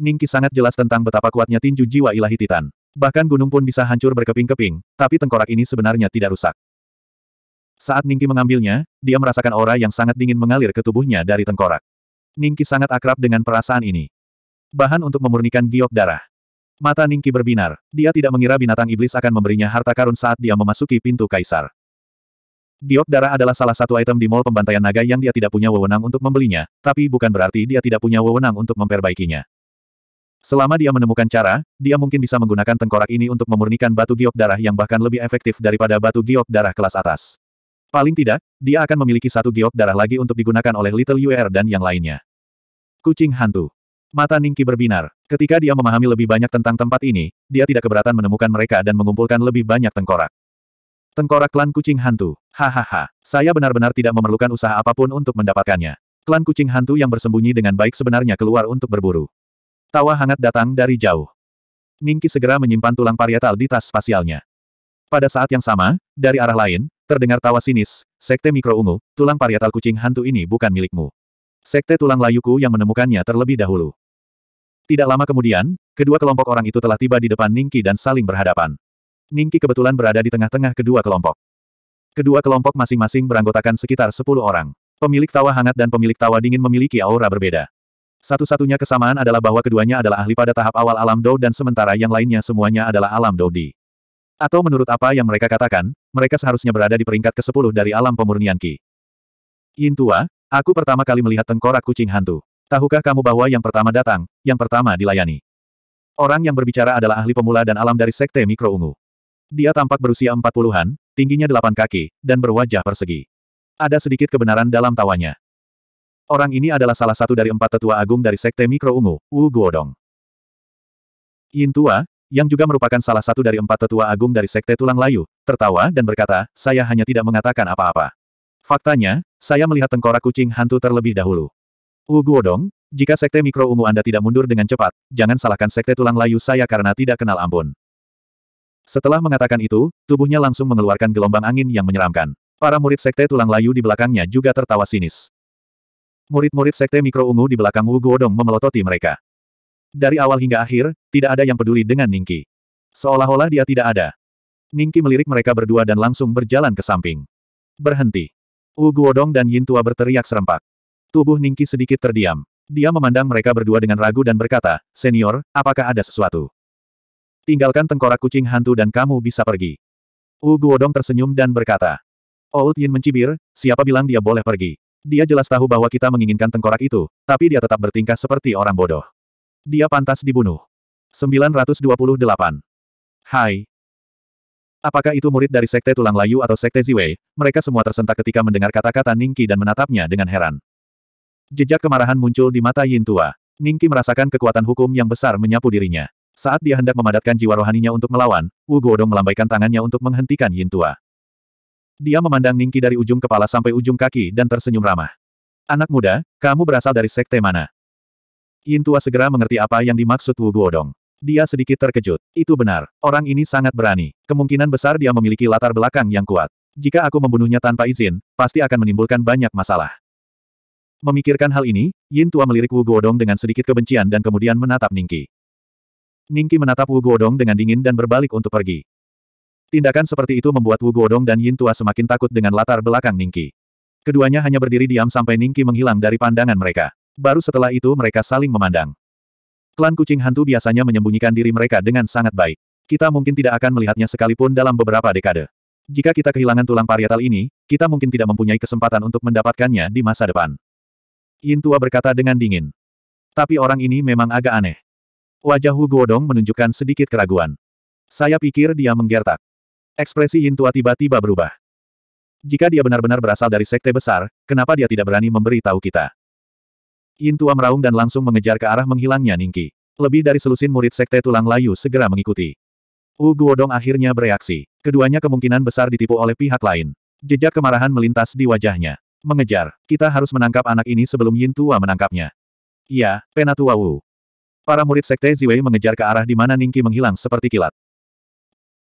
Ningki sangat jelas tentang betapa kuatnya tinju jiwa ilahi Titan. Bahkan gunung pun bisa hancur berkeping-keping, tapi tengkorak ini sebenarnya tidak rusak. Saat Ningki mengambilnya, dia merasakan aura yang sangat dingin mengalir ke tubuhnya dari tengkorak. Ningki sangat akrab dengan perasaan ini. Bahan untuk memurnikan giok darah. Mata Ningki berbinar. Dia tidak mengira binatang iblis akan memberinya harta karun saat dia memasuki pintu kaisar. Giok darah adalah salah satu item di mall pembantaian naga yang dia tidak punya wewenang untuk membelinya, tapi bukan berarti dia tidak punya wewenang untuk memperbaikinya. Selama dia menemukan cara, dia mungkin bisa menggunakan tengkorak ini untuk memurnikan batu giok darah yang bahkan lebih efektif daripada batu giok darah kelas atas. Paling tidak, dia akan memiliki satu giok darah lagi untuk digunakan oleh Little UR dan yang lainnya. Kucing hantu. Mata Ningki berbinar. Ketika dia memahami lebih banyak tentang tempat ini, dia tidak keberatan menemukan mereka dan mengumpulkan lebih banyak tengkorak. Tengkorak klan kucing hantu. Hahaha. Saya benar-benar tidak memerlukan usaha apapun untuk mendapatkannya. Klan kucing hantu yang bersembunyi dengan baik sebenarnya keluar untuk berburu. Tawa hangat datang dari jauh. Ningki segera menyimpan tulang parietal di tas spasialnya. Pada saat yang sama, dari arah lain, terdengar tawa sinis, sekte mikro ungu, tulang parietal kucing hantu ini bukan milikmu. Sekte tulang layuku yang menemukannya terlebih dahulu. Tidak lama kemudian, kedua kelompok orang itu telah tiba di depan Ningki dan saling berhadapan. Ningki kebetulan berada di tengah-tengah kedua kelompok. Kedua kelompok masing-masing beranggotakan sekitar sepuluh orang. Pemilik tawa hangat dan pemilik tawa dingin memiliki aura berbeda. Satu-satunya kesamaan adalah bahwa keduanya adalah ahli pada tahap awal alam Dou dan sementara yang lainnya semuanya adalah alam Dou Di. Atau menurut apa yang mereka katakan, mereka seharusnya berada di peringkat ke-10 dari alam pemurnian Ki. Yin Tua, aku pertama kali melihat tengkorak kucing hantu. Tahukah kamu bahwa yang pertama datang, yang pertama dilayani? Orang yang berbicara adalah ahli pemula dan alam dari Sekte Mikro Ungu. Dia tampak berusia empat puluhan, tingginya delapan kaki, dan berwajah persegi. Ada sedikit kebenaran dalam tawanya. Orang ini adalah salah satu dari empat tetua agung dari Sekte Mikro Ungu, Wu Guodong. Yin Tua, yang juga merupakan salah satu dari empat tetua agung dari Sekte Tulang Layu, tertawa dan berkata, saya hanya tidak mengatakan apa-apa. Faktanya, saya melihat tengkorak kucing hantu terlebih dahulu. Wu Guodong, jika Sekte Mikro Ungu Anda tidak mundur dengan cepat, jangan salahkan Sekte Tulang Layu saya karena tidak kenal ampun. Setelah mengatakan itu, tubuhnya langsung mengeluarkan gelombang angin yang menyeramkan. Para murid sekte tulang layu di belakangnya juga tertawa sinis. Murid-murid sekte mikro ungu di belakang Wu Guodong memelototi mereka. Dari awal hingga akhir, tidak ada yang peduli dengan Ningki. Seolah-olah dia tidak ada. Ningki melirik mereka berdua dan langsung berjalan ke samping. Berhenti. Wu Guodong dan Yin Tua berteriak serempak. Tubuh Ningki sedikit terdiam. Dia memandang mereka berdua dengan ragu dan berkata, Senior, apakah ada sesuatu? Tinggalkan tengkorak kucing hantu dan kamu bisa pergi. Wu Guodong tersenyum dan berkata. Old Yin mencibir, siapa bilang dia boleh pergi? Dia jelas tahu bahwa kita menginginkan tengkorak itu, tapi dia tetap bertingkah seperti orang bodoh. Dia pantas dibunuh. 928. Hai. Apakah itu murid dari Sekte Tulang Layu atau Sekte Ziwei? Mereka semua tersentak ketika mendengar kata-kata Ningki dan menatapnya dengan heran. Jejak kemarahan muncul di mata Yin Tua. Ningki merasakan kekuatan hukum yang besar menyapu dirinya. Saat dia hendak memadatkan jiwa rohaninya untuk melawan, Wu Guodong melambaikan tangannya untuk menghentikan Yin Tua. Dia memandang Ningki dari ujung kepala sampai ujung kaki dan tersenyum ramah. Anak muda, kamu berasal dari sekte mana? Yin Tua segera mengerti apa yang dimaksud Wu Guodong. Dia sedikit terkejut. Itu benar, orang ini sangat berani. Kemungkinan besar dia memiliki latar belakang yang kuat. Jika aku membunuhnya tanpa izin, pasti akan menimbulkan banyak masalah. Memikirkan hal ini, Yin Tua melirik Wu Guodong dengan sedikit kebencian dan kemudian menatap Ningki. Ningki menatap Wu Guodong dengan dingin dan berbalik untuk pergi. Tindakan seperti itu membuat Wu Guodong dan Yin Tua semakin takut dengan latar belakang Ningki. Keduanya hanya berdiri diam sampai Ningki menghilang dari pandangan mereka. Baru setelah itu mereka saling memandang. Klan kucing hantu biasanya menyembunyikan diri mereka dengan sangat baik. Kita mungkin tidak akan melihatnya sekalipun dalam beberapa dekade. Jika kita kehilangan tulang parietal ini, kita mungkin tidak mempunyai kesempatan untuk mendapatkannya di masa depan. Yin Tua berkata dengan dingin. Tapi orang ini memang agak aneh. Wajah Hu Guodong menunjukkan sedikit keraguan. Saya pikir dia menggertak. Ekspresi Yin Tua tiba-tiba berubah. Jika dia benar-benar berasal dari sekte besar, kenapa dia tidak berani memberi tahu kita? Yin Tua meraung dan langsung mengejar ke arah menghilangnya Ningki. Lebih dari selusin murid sekte tulang layu segera mengikuti. Wu Guodong akhirnya bereaksi. Keduanya kemungkinan besar ditipu oleh pihak lain. Jejak kemarahan melintas di wajahnya. Mengejar, kita harus menangkap anak ini sebelum Yin Tua menangkapnya. Ya, Penatua Wu. Para murid Sekte Ziwei mengejar ke arah di mana Ningki menghilang seperti kilat.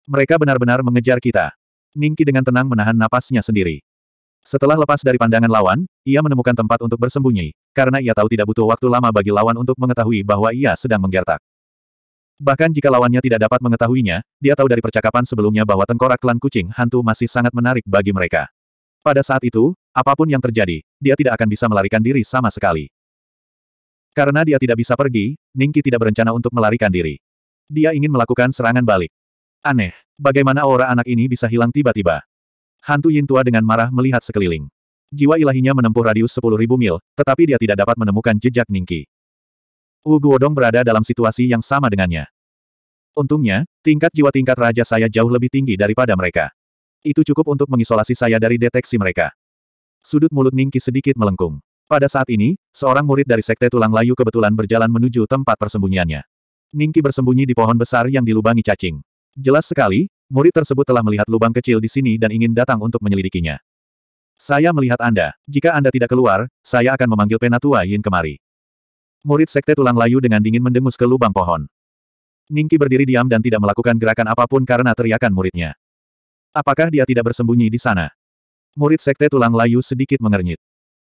Mereka benar-benar mengejar kita. Ningki dengan tenang menahan napasnya sendiri. Setelah lepas dari pandangan lawan, ia menemukan tempat untuk bersembunyi, karena ia tahu tidak butuh waktu lama bagi lawan untuk mengetahui bahwa ia sedang menggertak. Bahkan jika lawannya tidak dapat mengetahuinya, dia tahu dari percakapan sebelumnya bahwa tengkorak klan kucing hantu masih sangat menarik bagi mereka. Pada saat itu, apapun yang terjadi, dia tidak akan bisa melarikan diri sama sekali. Karena dia tidak bisa pergi, Ningki tidak berencana untuk melarikan diri. Dia ingin melakukan serangan balik. Aneh, bagaimana aura anak ini bisa hilang tiba-tiba? Hantu Yin Tua dengan marah melihat sekeliling. Jiwa ilahinya menempuh radius sepuluh ribu mil, tetapi dia tidak dapat menemukan jejak Ningki. Wu Guodong berada dalam situasi yang sama dengannya. Untungnya, tingkat jiwa tingkat raja saya jauh lebih tinggi daripada mereka. Itu cukup untuk mengisolasi saya dari deteksi mereka. Sudut mulut Ningki sedikit melengkung. Pada saat ini, seorang murid dari Sekte Tulang Layu kebetulan berjalan menuju tempat persembunyiannya. Ningki bersembunyi di pohon besar yang dilubangi cacing. Jelas sekali, murid tersebut telah melihat lubang kecil di sini dan ingin datang untuk menyelidikinya. Saya melihat Anda. Jika Anda tidak keluar, saya akan memanggil Penatua Yin kemari. Murid Sekte Tulang Layu dengan dingin mendengus ke lubang pohon. Ningki berdiri diam dan tidak melakukan gerakan apapun karena teriakan muridnya. Apakah dia tidak bersembunyi di sana? Murid Sekte Tulang Layu sedikit mengernyit.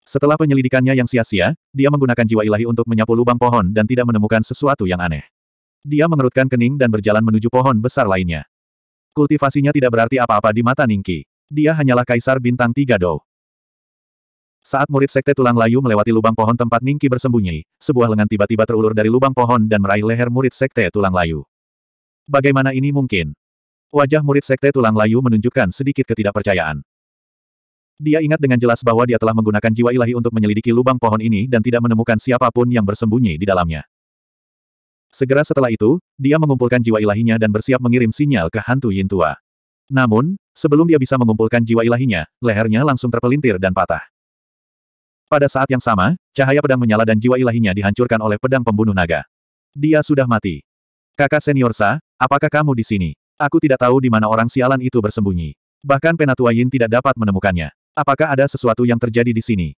Setelah penyelidikannya yang sia-sia, dia menggunakan jiwa ilahi untuk menyapu lubang pohon dan tidak menemukan sesuatu yang aneh. Dia mengerutkan kening dan berjalan menuju pohon besar lainnya. Kultivasinya tidak berarti apa-apa di mata Ningki. Dia hanyalah kaisar bintang tiga Dou. Saat murid sekte tulang layu melewati lubang pohon tempat Ningki bersembunyi, sebuah lengan tiba-tiba terulur dari lubang pohon dan meraih leher murid sekte tulang layu. Bagaimana ini mungkin? Wajah murid sekte tulang layu menunjukkan sedikit ketidakpercayaan. Dia ingat dengan jelas bahwa dia telah menggunakan jiwa ilahi untuk menyelidiki lubang pohon ini dan tidak menemukan siapapun yang bersembunyi di dalamnya. Segera setelah itu, dia mengumpulkan jiwa ilahinya dan bersiap mengirim sinyal ke hantu Yin Tua. Namun, sebelum dia bisa mengumpulkan jiwa ilahinya, lehernya langsung terpelintir dan patah. Pada saat yang sama, cahaya pedang menyala dan jiwa ilahinya dihancurkan oleh pedang pembunuh naga. Dia sudah mati. Kakak senior Sa, apakah kamu di sini? Aku tidak tahu di mana orang sialan itu bersembunyi. Bahkan Penatua Yin tidak dapat menemukannya. Apakah ada sesuatu yang terjadi di sini?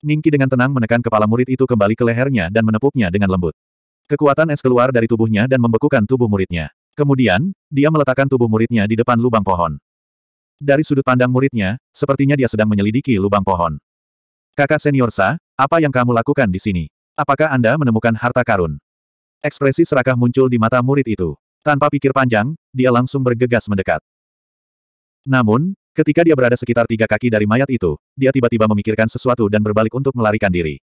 Ningki dengan tenang menekan kepala murid itu kembali ke lehernya dan menepuknya dengan lembut. Kekuatan es keluar dari tubuhnya dan membekukan tubuh muridnya. Kemudian, dia meletakkan tubuh muridnya di depan lubang pohon. Dari sudut pandang muridnya, sepertinya dia sedang menyelidiki lubang pohon. Kakak senior Sa, apa yang kamu lakukan di sini? Apakah Anda menemukan harta karun? Ekspresi serakah muncul di mata murid itu. Tanpa pikir panjang, dia langsung bergegas mendekat. Namun, ketika dia berada sekitar tiga kaki dari mayat itu, dia tiba-tiba memikirkan sesuatu dan berbalik untuk melarikan diri.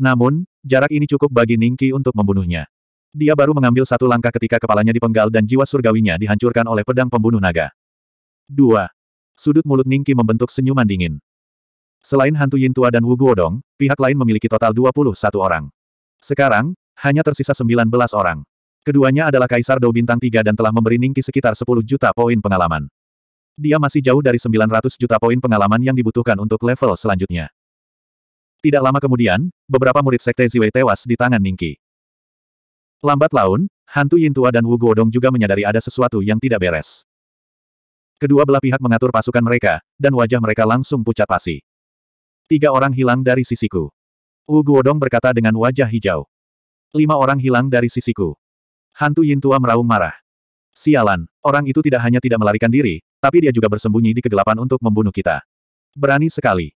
Namun, jarak ini cukup bagi Ningki untuk membunuhnya. Dia baru mengambil satu langkah ketika kepalanya dipenggal dan jiwa surgawinya dihancurkan oleh pedang pembunuh naga. 2. Sudut mulut Ningki membentuk senyuman dingin. Selain hantu Yin Tua dan Wu Guodong, pihak lain memiliki total 21 orang. Sekarang, hanya tersisa 19 orang. Keduanya adalah Kaisar Dou Bintang 3 dan telah memberi Ningki sekitar 10 juta poin pengalaman. Dia masih jauh dari 900 juta poin pengalaman yang dibutuhkan untuk level selanjutnya. Tidak lama kemudian, beberapa murid Sekte Ziwei tewas di tangan Ningki. Lambat laun, hantu Yin Tua dan Wu Guodong juga menyadari ada sesuatu yang tidak beres. Kedua belah pihak mengatur pasukan mereka, dan wajah mereka langsung pucat pasi. Tiga orang hilang dari sisiku. Wu Guodong berkata dengan wajah hijau. Lima orang hilang dari sisiku. Hantu Yin Tua meraung marah. Sialan, orang itu tidak hanya tidak melarikan diri, tapi dia juga bersembunyi di kegelapan untuk membunuh kita. Berani sekali.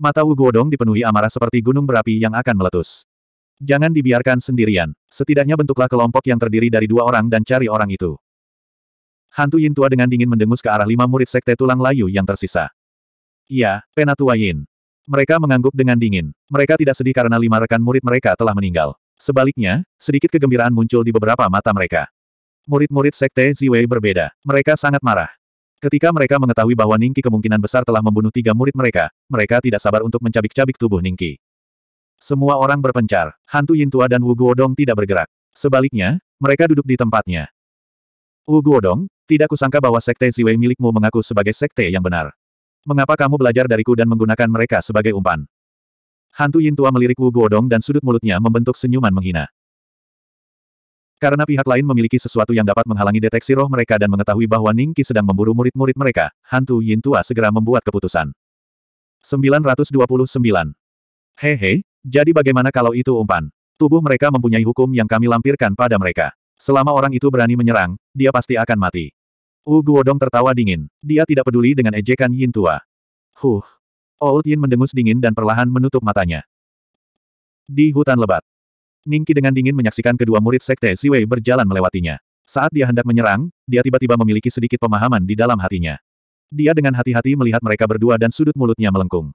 Mata Wu Guodong dipenuhi amarah seperti gunung berapi yang akan meletus. Jangan dibiarkan sendirian. Setidaknya bentuklah kelompok yang terdiri dari dua orang dan cari orang itu. Hantu Yin tua dengan dingin mendengus ke arah lima murid sekte tulang layu yang tersisa. Ya, Penatua Yin. Mereka mengangguk dengan dingin. Mereka tidak sedih karena lima rekan murid mereka telah meninggal. Sebaliknya, sedikit kegembiraan muncul di beberapa mata mereka. Murid-murid Sekte Ziwei berbeda. Mereka sangat marah. Ketika mereka mengetahui bahwa Ningki kemungkinan besar telah membunuh tiga murid mereka, mereka tidak sabar untuk mencabik-cabik tubuh Ningki. Semua orang berpencar, hantu Yintua dan Wu Guodong tidak bergerak. Sebaliknya, mereka duduk di tempatnya. Wu Guodong, tidak kusangka bahwa sekte Ziwei milikmu mengaku sebagai sekte yang benar. Mengapa kamu belajar dariku dan menggunakan mereka sebagai umpan? Hantu Yintua melirik Wu Guodong dan sudut mulutnya membentuk senyuman menghina. Karena pihak lain memiliki sesuatu yang dapat menghalangi deteksi roh mereka dan mengetahui bahwa Ningqi sedang memburu murid-murid mereka, hantu Yin Tua segera membuat keputusan. 929. Hehe, jadi bagaimana kalau itu umpan? Tubuh mereka mempunyai hukum yang kami lampirkan pada mereka. Selama orang itu berani menyerang, dia pasti akan mati. Wu Guodong tertawa dingin. Dia tidak peduli dengan ejekan Yin Tua. Huh. Old Yin mendengus dingin dan perlahan menutup matanya. Di hutan lebat, Ningki dengan dingin menyaksikan kedua murid Sekte Siwei berjalan melewatinya. Saat dia hendak menyerang, dia tiba-tiba memiliki sedikit pemahaman di dalam hatinya. Dia dengan hati-hati melihat mereka berdua dan sudut mulutnya melengkung.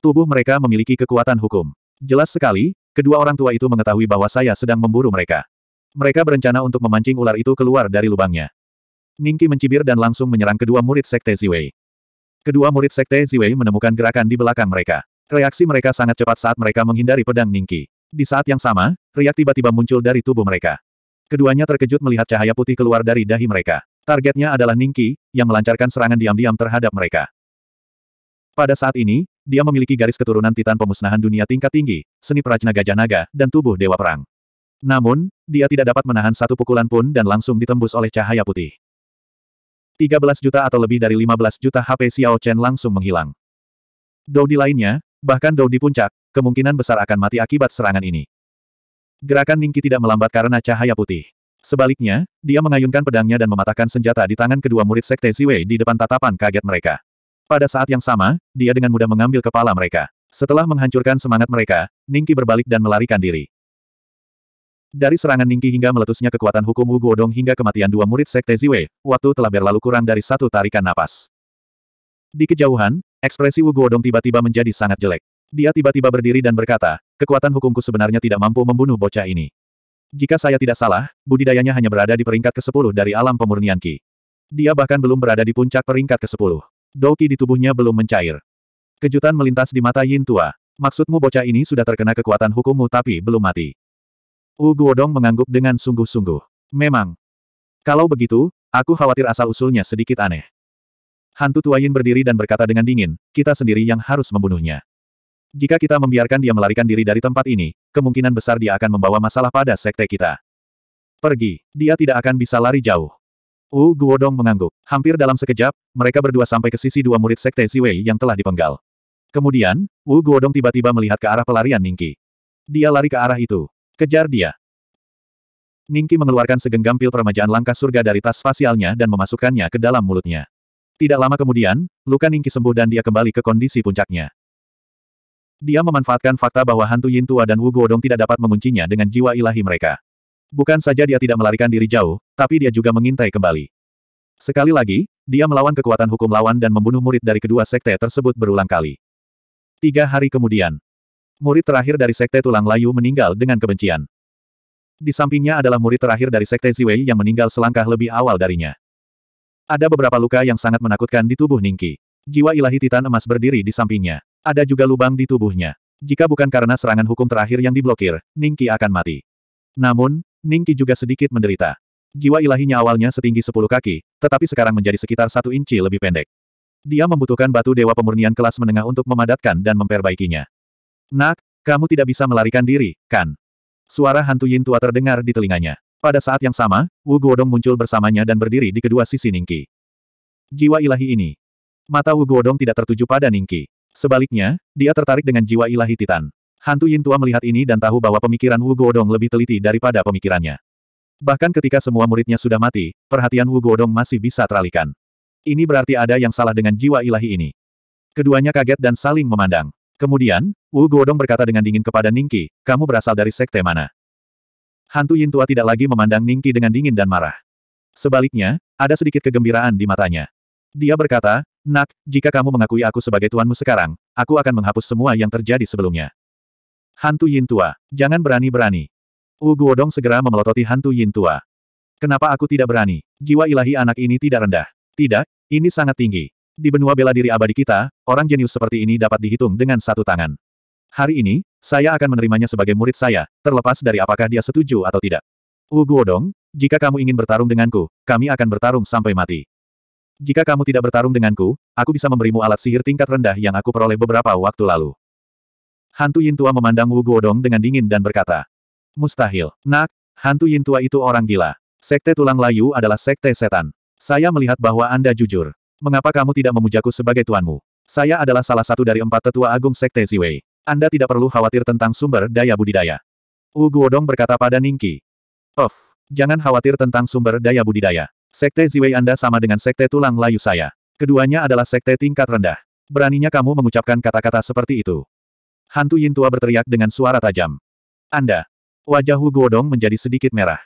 Tubuh mereka memiliki kekuatan hukum. Jelas sekali, kedua orang tua itu mengetahui bahwa saya sedang memburu mereka. Mereka berencana untuk memancing ular itu keluar dari lubangnya. Ningki mencibir dan langsung menyerang kedua murid Sekte Ziwei. Kedua murid Sekte Ziwei menemukan gerakan di belakang mereka. Reaksi mereka sangat cepat saat mereka menghindari pedang Ningki. Di saat yang sama, riak tiba-tiba muncul dari tubuh mereka. Keduanya terkejut melihat cahaya putih keluar dari dahi mereka. Targetnya adalah Ningki, yang melancarkan serangan diam-diam terhadap mereka. Pada saat ini, dia memiliki garis keturunan Titan Pemusnahan Dunia tingkat tinggi, seni perajna gajah naga, dan tubuh Dewa Perang. Namun, dia tidak dapat menahan satu pukulan pun dan langsung ditembus oleh cahaya putih. 13 juta atau lebih dari 15 juta HP Xiao Chen langsung menghilang. Dou di lainnya, bahkan Dou di puncak, kemungkinan besar akan mati akibat serangan ini. Gerakan Ningki tidak melambat karena cahaya putih. Sebaliknya, dia mengayunkan pedangnya dan mematahkan senjata di tangan kedua murid Sekte Ziwei di depan tatapan kaget mereka. Pada saat yang sama, dia dengan mudah mengambil kepala mereka. Setelah menghancurkan semangat mereka, Ningki berbalik dan melarikan diri. Dari serangan Ningki hingga meletusnya kekuatan hukum Wu Guodong hingga kematian dua murid Sekte Ziwei, waktu telah berlalu kurang dari satu tarikan napas. Di kejauhan, ekspresi Wu Guodong tiba-tiba menjadi sangat jelek. Dia tiba-tiba berdiri dan berkata, kekuatan hukumku sebenarnya tidak mampu membunuh bocah ini. Jika saya tidak salah, budidayanya hanya berada di peringkat ke-10 dari alam pemurnian Ki. Dia bahkan belum berada di puncak peringkat ke-10. Doki di tubuhnya belum mencair. Kejutan melintas di mata Yin Tua. Maksudmu bocah ini sudah terkena kekuatan hukummu tapi belum mati. Wu Guodong mengangguk dengan sungguh-sungguh. Memang. Kalau begitu, aku khawatir asal-usulnya sedikit aneh. Hantu tua Yin berdiri dan berkata dengan dingin, kita sendiri yang harus membunuhnya. Jika kita membiarkan dia melarikan diri dari tempat ini, kemungkinan besar dia akan membawa masalah pada sekte kita. Pergi, dia tidak akan bisa lari jauh. Wu Guodong mengangguk. Hampir dalam sekejap, mereka berdua sampai ke sisi dua murid sekte Ziwei yang telah dipenggal. Kemudian, Wu Guodong tiba-tiba melihat ke arah pelarian Ningki. Dia lari ke arah itu. Kejar dia. Ningki mengeluarkan segenggam pil permajaan langkah surga dari tas spasialnya dan memasukkannya ke dalam mulutnya. Tidak lama kemudian, luka Ningki sembuh dan dia kembali ke kondisi puncaknya. Dia memanfaatkan fakta bahwa hantu Yin Tua dan Wu Godong tidak dapat menguncinya dengan jiwa ilahi mereka. Bukan saja dia tidak melarikan diri jauh, tapi dia juga mengintai kembali. Sekali lagi, dia melawan kekuatan hukum lawan dan membunuh murid dari kedua sekte tersebut berulang kali. Tiga hari kemudian, murid terakhir dari sekte Tulang Layu meninggal dengan kebencian. Di sampingnya adalah murid terakhir dari sekte Ziwei yang meninggal selangkah lebih awal darinya. Ada beberapa luka yang sangat menakutkan di tubuh Ningki. Jiwa ilahi Titan emas berdiri di sampingnya. Ada juga lubang di tubuhnya. Jika bukan karena serangan hukum terakhir yang diblokir, Ningki akan mati. Namun, Ningki juga sedikit menderita. Jiwa ilahinya awalnya setinggi 10 kaki, tetapi sekarang menjadi sekitar satu inci lebih pendek. Dia membutuhkan batu dewa pemurnian kelas menengah untuk memadatkan dan memperbaikinya. Nak, kamu tidak bisa melarikan diri, kan? Suara hantu Yin tua terdengar di telinganya. Pada saat yang sama, Wu Guodong muncul bersamanya dan berdiri di kedua sisi Ningki. Jiwa ilahi ini. Mata Wu Guodong tidak tertuju pada Ningki. Sebaliknya, dia tertarik dengan jiwa ilahi Titan. Hantu Yin Tua melihat ini dan tahu bahwa pemikiran Wu Guodong lebih teliti daripada pemikirannya. Bahkan ketika semua muridnya sudah mati, perhatian Wu Guodong masih bisa teralihkan. Ini berarti ada yang salah dengan jiwa ilahi ini. Keduanya kaget dan saling memandang. Kemudian, Wu Guodong berkata dengan dingin kepada Ningki, kamu berasal dari sekte mana? Hantu Yin Tua tidak lagi memandang Ningki dengan dingin dan marah. Sebaliknya, ada sedikit kegembiraan di matanya. Dia berkata, Nak, jika kamu mengakui aku sebagai tuanmu sekarang, aku akan menghapus semua yang terjadi sebelumnya. Hantu Yin Tua, jangan berani-berani. Wu Guodong segera memelototi Hantu Yin Tua. Kenapa aku tidak berani? Jiwa ilahi anak ini tidak rendah. Tidak, ini sangat tinggi. Di benua bela diri abadi kita, orang jenius seperti ini dapat dihitung dengan satu tangan. Hari ini, saya akan menerimanya sebagai murid saya, terlepas dari apakah dia setuju atau tidak. Wu Guodong, jika kamu ingin bertarung denganku, kami akan bertarung sampai mati. Jika kamu tidak bertarung denganku, aku bisa memberimu alat sihir tingkat rendah yang aku peroleh beberapa waktu lalu. Hantu Yin Tua memandang Wu Guodong dengan dingin dan berkata, Mustahil. Nak, hantu Yin Tua itu orang gila. Sekte tulang layu adalah sekte setan. Saya melihat bahwa Anda jujur. Mengapa kamu tidak memujaku sebagai tuanmu? Saya adalah salah satu dari empat tetua agung sekte Ziwei. Anda tidak perlu khawatir tentang sumber daya budidaya. Wu Guodong berkata pada Ningki. Of, jangan khawatir tentang sumber daya budidaya. Sekte Ziwei Anda sama dengan sekte tulang layu saya. Keduanya adalah sekte tingkat rendah. Beraninya kamu mengucapkan kata-kata seperti itu. Hantu Yin tua berteriak dengan suara tajam. Anda. Wajah Hu Guodong menjadi sedikit merah.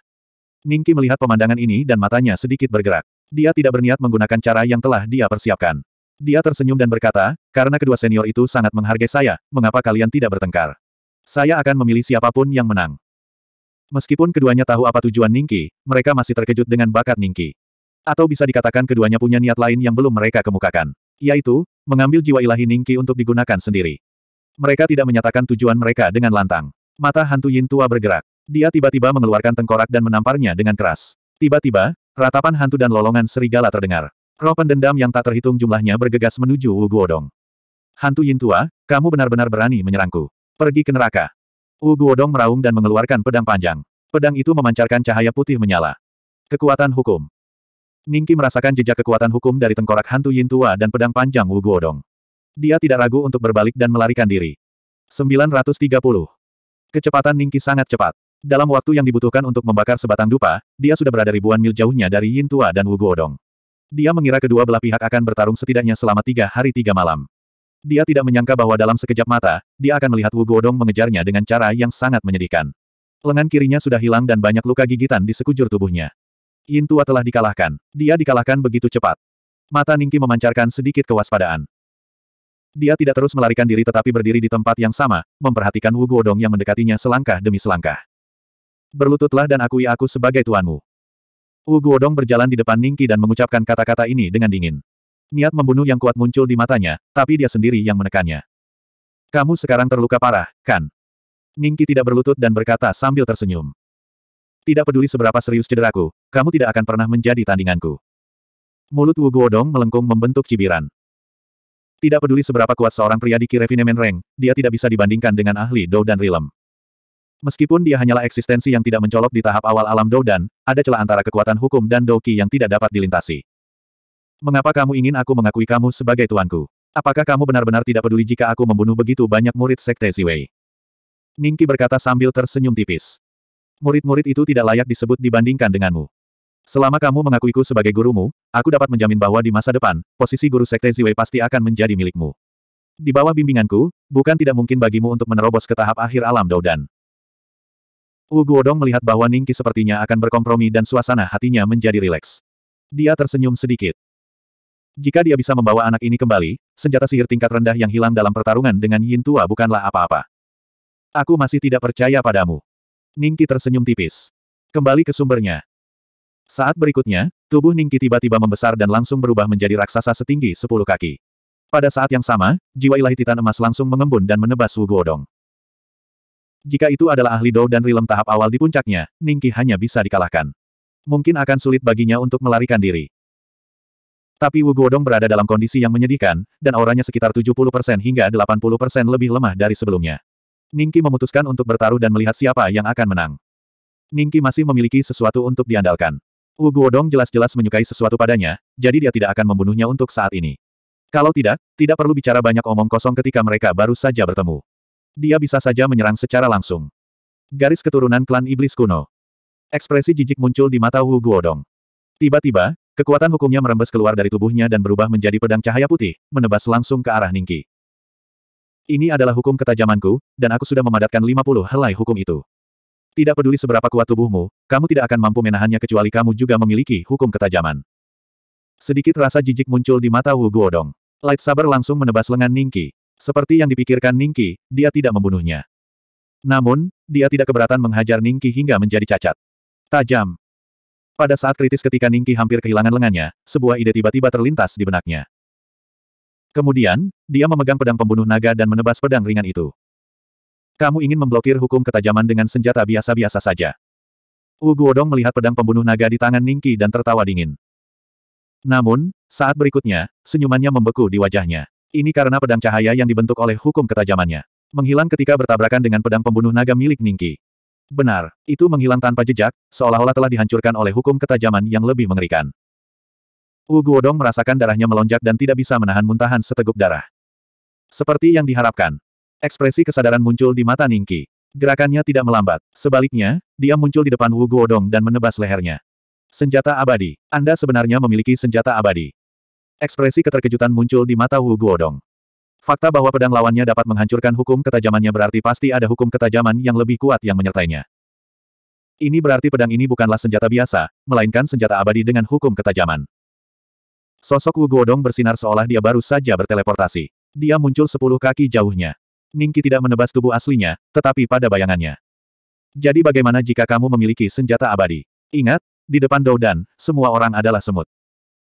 Ningki melihat pemandangan ini dan matanya sedikit bergerak. Dia tidak berniat menggunakan cara yang telah dia persiapkan. Dia tersenyum dan berkata, karena kedua senior itu sangat menghargai saya, mengapa kalian tidak bertengkar? Saya akan memilih siapapun yang menang. Meskipun keduanya tahu apa tujuan Ningki, mereka masih terkejut dengan bakat Ningki. Atau bisa dikatakan keduanya punya niat lain yang belum mereka kemukakan. Yaitu, mengambil jiwa ilahi Ningki untuk digunakan sendiri. Mereka tidak menyatakan tujuan mereka dengan lantang. Mata hantu Yin tua bergerak. Dia tiba-tiba mengeluarkan tengkorak dan menamparnya dengan keras. Tiba-tiba, ratapan hantu dan lolongan serigala terdengar. Roh pendendam yang tak terhitung jumlahnya bergegas menuju Wu Guodong. Hantu Yin tua, kamu benar-benar berani menyerangku. Pergi ke neraka. Wu Guodong meraung dan mengeluarkan pedang panjang. Pedang itu memancarkan cahaya putih menyala. Kekuatan hukum. Ningki merasakan jejak kekuatan hukum dari tengkorak hantu Yin Tua dan pedang panjang Wu Guodong. Dia tidak ragu untuk berbalik dan melarikan diri. 930. Kecepatan Ningki sangat cepat. Dalam waktu yang dibutuhkan untuk membakar sebatang dupa, dia sudah berada ribuan mil jauhnya dari Yin Tua dan Wu Guodong. Dia mengira kedua belah pihak akan bertarung setidaknya selama tiga hari tiga malam. Dia tidak menyangka bahwa dalam sekejap mata, dia akan melihat Wu Godong mengejarnya dengan cara yang sangat menyedihkan. Lengan kirinya sudah hilang dan banyak luka gigitan di sekujur tubuhnya. Yin Tua telah dikalahkan. Dia dikalahkan begitu cepat. Mata Ningki memancarkan sedikit kewaspadaan. Dia tidak terus melarikan diri tetapi berdiri di tempat yang sama, memperhatikan Wu Godong yang mendekatinya selangkah demi selangkah. Berlututlah dan akui aku sebagai tuanmu. Wu Godong berjalan di depan Ningki dan mengucapkan kata-kata ini dengan dingin. Niat membunuh yang kuat muncul di matanya, tapi dia sendiri yang menekannya. Kamu sekarang terluka parah, kan? Ningki tidak berlutut dan berkata sambil tersenyum. Tidak peduli seberapa serius cederaku, kamu tidak akan pernah menjadi tandinganku. Mulut Wu Guodong melengkung membentuk cibiran. Tidak peduli seberapa kuat seorang pria di Kirevinemen Reng, dia tidak bisa dibandingkan dengan ahli Dou dan Rilem. Meskipun dia hanyalah eksistensi yang tidak mencolok di tahap awal alam Dou dan, ada celah antara kekuatan hukum dan Dou Qi yang tidak dapat dilintasi. Mengapa kamu ingin aku mengakui kamu sebagai tuanku? Apakah kamu benar-benar tidak peduli jika aku membunuh begitu banyak murid Sekte Ziwei? Ningki berkata sambil tersenyum tipis. Murid-murid itu tidak layak disebut dibandingkan denganmu. Selama kamu mengakuiku sebagai gurumu, aku dapat menjamin bahwa di masa depan, posisi guru Sekte Ziwei pasti akan menjadi milikmu. Di bawah bimbinganku, bukan tidak mungkin bagimu untuk menerobos ke tahap akhir alam Doudan. Wu Guodong melihat bahwa Ningki sepertinya akan berkompromi dan suasana hatinya menjadi rileks. Dia tersenyum sedikit. Jika dia bisa membawa anak ini kembali, senjata sihir tingkat rendah yang hilang dalam pertarungan dengan Yin Tua bukanlah apa-apa. Aku masih tidak percaya padamu. Ningki tersenyum tipis. Kembali ke sumbernya. Saat berikutnya, tubuh Ningki tiba-tiba membesar dan langsung berubah menjadi raksasa setinggi sepuluh kaki. Pada saat yang sama, jiwa ilahi titan emas langsung mengembun dan menebas Wu Guodong. Jika itu adalah ahli Dou dan Rilem tahap awal di puncaknya, Ningki hanya bisa dikalahkan. Mungkin akan sulit baginya untuk melarikan diri. Tapi Wu Guodong berada dalam kondisi yang menyedihkan, dan auranya sekitar 70% hingga 80% lebih lemah dari sebelumnya. Ningki memutuskan untuk bertaruh dan melihat siapa yang akan menang. Ningki masih memiliki sesuatu untuk diandalkan. Wu Guodong jelas-jelas menyukai sesuatu padanya, jadi dia tidak akan membunuhnya untuk saat ini. Kalau tidak, tidak perlu bicara banyak omong kosong ketika mereka baru saja bertemu. Dia bisa saja menyerang secara langsung. Garis keturunan klan iblis kuno. Ekspresi jijik muncul di mata Wu Guodong. Tiba-tiba, Kekuatan hukumnya merembes keluar dari tubuhnya dan berubah menjadi pedang cahaya putih, menebas langsung ke arah Ningki. Ini adalah hukum ketajamanku, dan aku sudah memadatkan 50 helai hukum itu. Tidak peduli seberapa kuat tubuhmu, kamu tidak akan mampu menahannya kecuali kamu juga memiliki hukum ketajaman. Sedikit rasa jijik muncul di mata Wu Guodong. saber langsung menebas lengan Ningki. Seperti yang dipikirkan Ningki, dia tidak membunuhnya. Namun, dia tidak keberatan menghajar Ningki hingga menjadi cacat. Tajam, pada saat kritis ketika Ningki hampir kehilangan lengannya, sebuah ide tiba-tiba terlintas di benaknya. Kemudian, dia memegang pedang pembunuh naga dan menebas pedang ringan itu. Kamu ingin memblokir hukum ketajaman dengan senjata biasa-biasa saja. Wu Guodong melihat pedang pembunuh naga di tangan Ningki dan tertawa dingin. Namun, saat berikutnya, senyumannya membeku di wajahnya. Ini karena pedang cahaya yang dibentuk oleh hukum ketajamannya. Menghilang ketika bertabrakan dengan pedang pembunuh naga milik Ningki. Benar, itu menghilang tanpa jejak, seolah-olah telah dihancurkan oleh hukum ketajaman yang lebih mengerikan. Wu Guodong merasakan darahnya melonjak dan tidak bisa menahan muntahan seteguk darah. Seperti yang diharapkan, ekspresi kesadaran muncul di mata Ningki. Gerakannya tidak melambat. Sebaliknya, dia muncul di depan Wu Guodong dan menebas lehernya. Senjata abadi. Anda sebenarnya memiliki senjata abadi. Ekspresi keterkejutan muncul di mata Wu Guodong. Fakta bahwa pedang lawannya dapat menghancurkan hukum ketajamannya berarti pasti ada hukum ketajaman yang lebih kuat yang menyertainya. Ini berarti pedang ini bukanlah senjata biasa, melainkan senjata abadi dengan hukum ketajaman. Sosok Wu Guodong bersinar seolah dia baru saja berteleportasi. Dia muncul sepuluh kaki jauhnya. Ningki tidak menebas tubuh aslinya, tetapi pada bayangannya. Jadi bagaimana jika kamu memiliki senjata abadi? Ingat, di depan Doudan, semua orang adalah semut.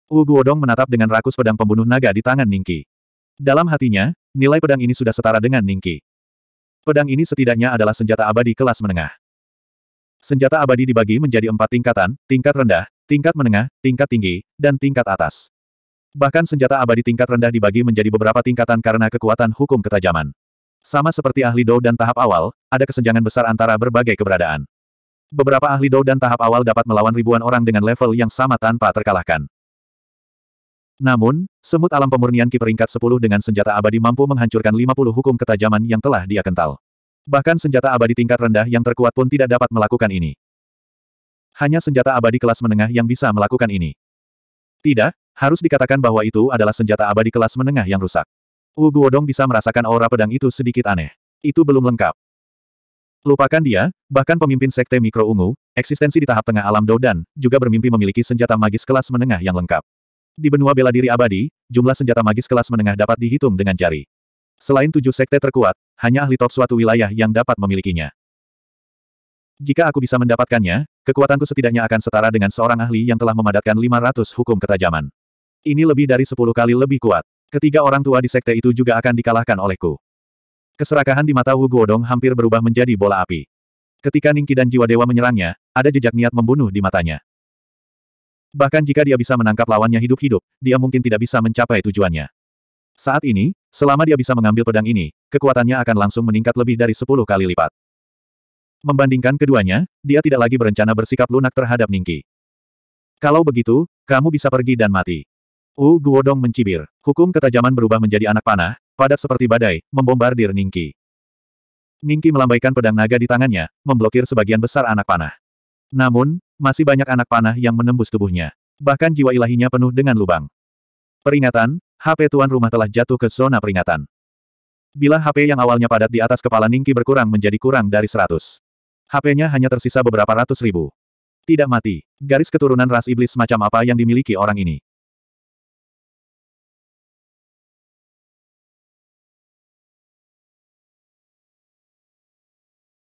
Wu Guodong menatap dengan rakus pedang pembunuh naga di tangan Ningki. Dalam hatinya, nilai pedang ini sudah setara dengan Ningki. Pedang ini setidaknya adalah senjata abadi kelas menengah. Senjata abadi dibagi menjadi empat tingkatan, tingkat rendah, tingkat menengah, tingkat tinggi, dan tingkat atas. Bahkan senjata abadi tingkat rendah dibagi menjadi beberapa tingkatan karena kekuatan hukum ketajaman. Sama seperti ahli Dou dan tahap awal, ada kesenjangan besar antara berbagai keberadaan. Beberapa ahli Dou dan tahap awal dapat melawan ribuan orang dengan level yang sama tanpa terkalahkan. Namun, semut alam pemurnian Ki peringkat 10 dengan senjata abadi mampu menghancurkan 50 hukum ketajaman yang telah dia kental. Bahkan senjata abadi tingkat rendah yang terkuat pun tidak dapat melakukan ini. Hanya senjata abadi kelas menengah yang bisa melakukan ini. Tidak, harus dikatakan bahwa itu adalah senjata abadi kelas menengah yang rusak. Wu Guodong bisa merasakan aura pedang itu sedikit aneh. Itu belum lengkap. Lupakan dia, bahkan pemimpin sekte mikro ungu, eksistensi di tahap tengah alam Dou juga bermimpi memiliki senjata magis kelas menengah yang lengkap. Di benua bela diri abadi, jumlah senjata magis kelas menengah dapat dihitung dengan jari. Selain tujuh sekte terkuat, hanya ahli top suatu wilayah yang dapat memilikinya. Jika aku bisa mendapatkannya, kekuatanku setidaknya akan setara dengan seorang ahli yang telah memadatkan 500 hukum ketajaman. Ini lebih dari 10 kali lebih kuat. Ketiga orang tua di sekte itu juga akan dikalahkan olehku. Keserakahan di mata Wu Guodong hampir berubah menjadi bola api. Ketika Ningki dan Jiwa Dewa menyerangnya, ada jejak niat membunuh di matanya. Bahkan jika dia bisa menangkap lawannya hidup-hidup, dia mungkin tidak bisa mencapai tujuannya. Saat ini, selama dia bisa mengambil pedang ini, kekuatannya akan langsung meningkat lebih dari 10 kali lipat. Membandingkan keduanya, dia tidak lagi berencana bersikap lunak terhadap Ningki. Kalau begitu, kamu bisa pergi dan mati. Wu Guodong mencibir. Hukum ketajaman berubah menjadi anak panah, padat seperti badai, membombardir Ningki. Ningki melambaikan pedang naga di tangannya, memblokir sebagian besar anak panah. Namun, masih banyak anak panah yang menembus tubuhnya. Bahkan jiwa ilahinya penuh dengan lubang. Peringatan, HP tuan rumah telah jatuh ke zona peringatan. Bila HP yang awalnya padat di atas kepala Ningki berkurang menjadi kurang dari seratus, HP-nya hanya tersisa beberapa ratus ribu. Tidak mati. Garis keturunan ras iblis macam apa yang dimiliki orang ini?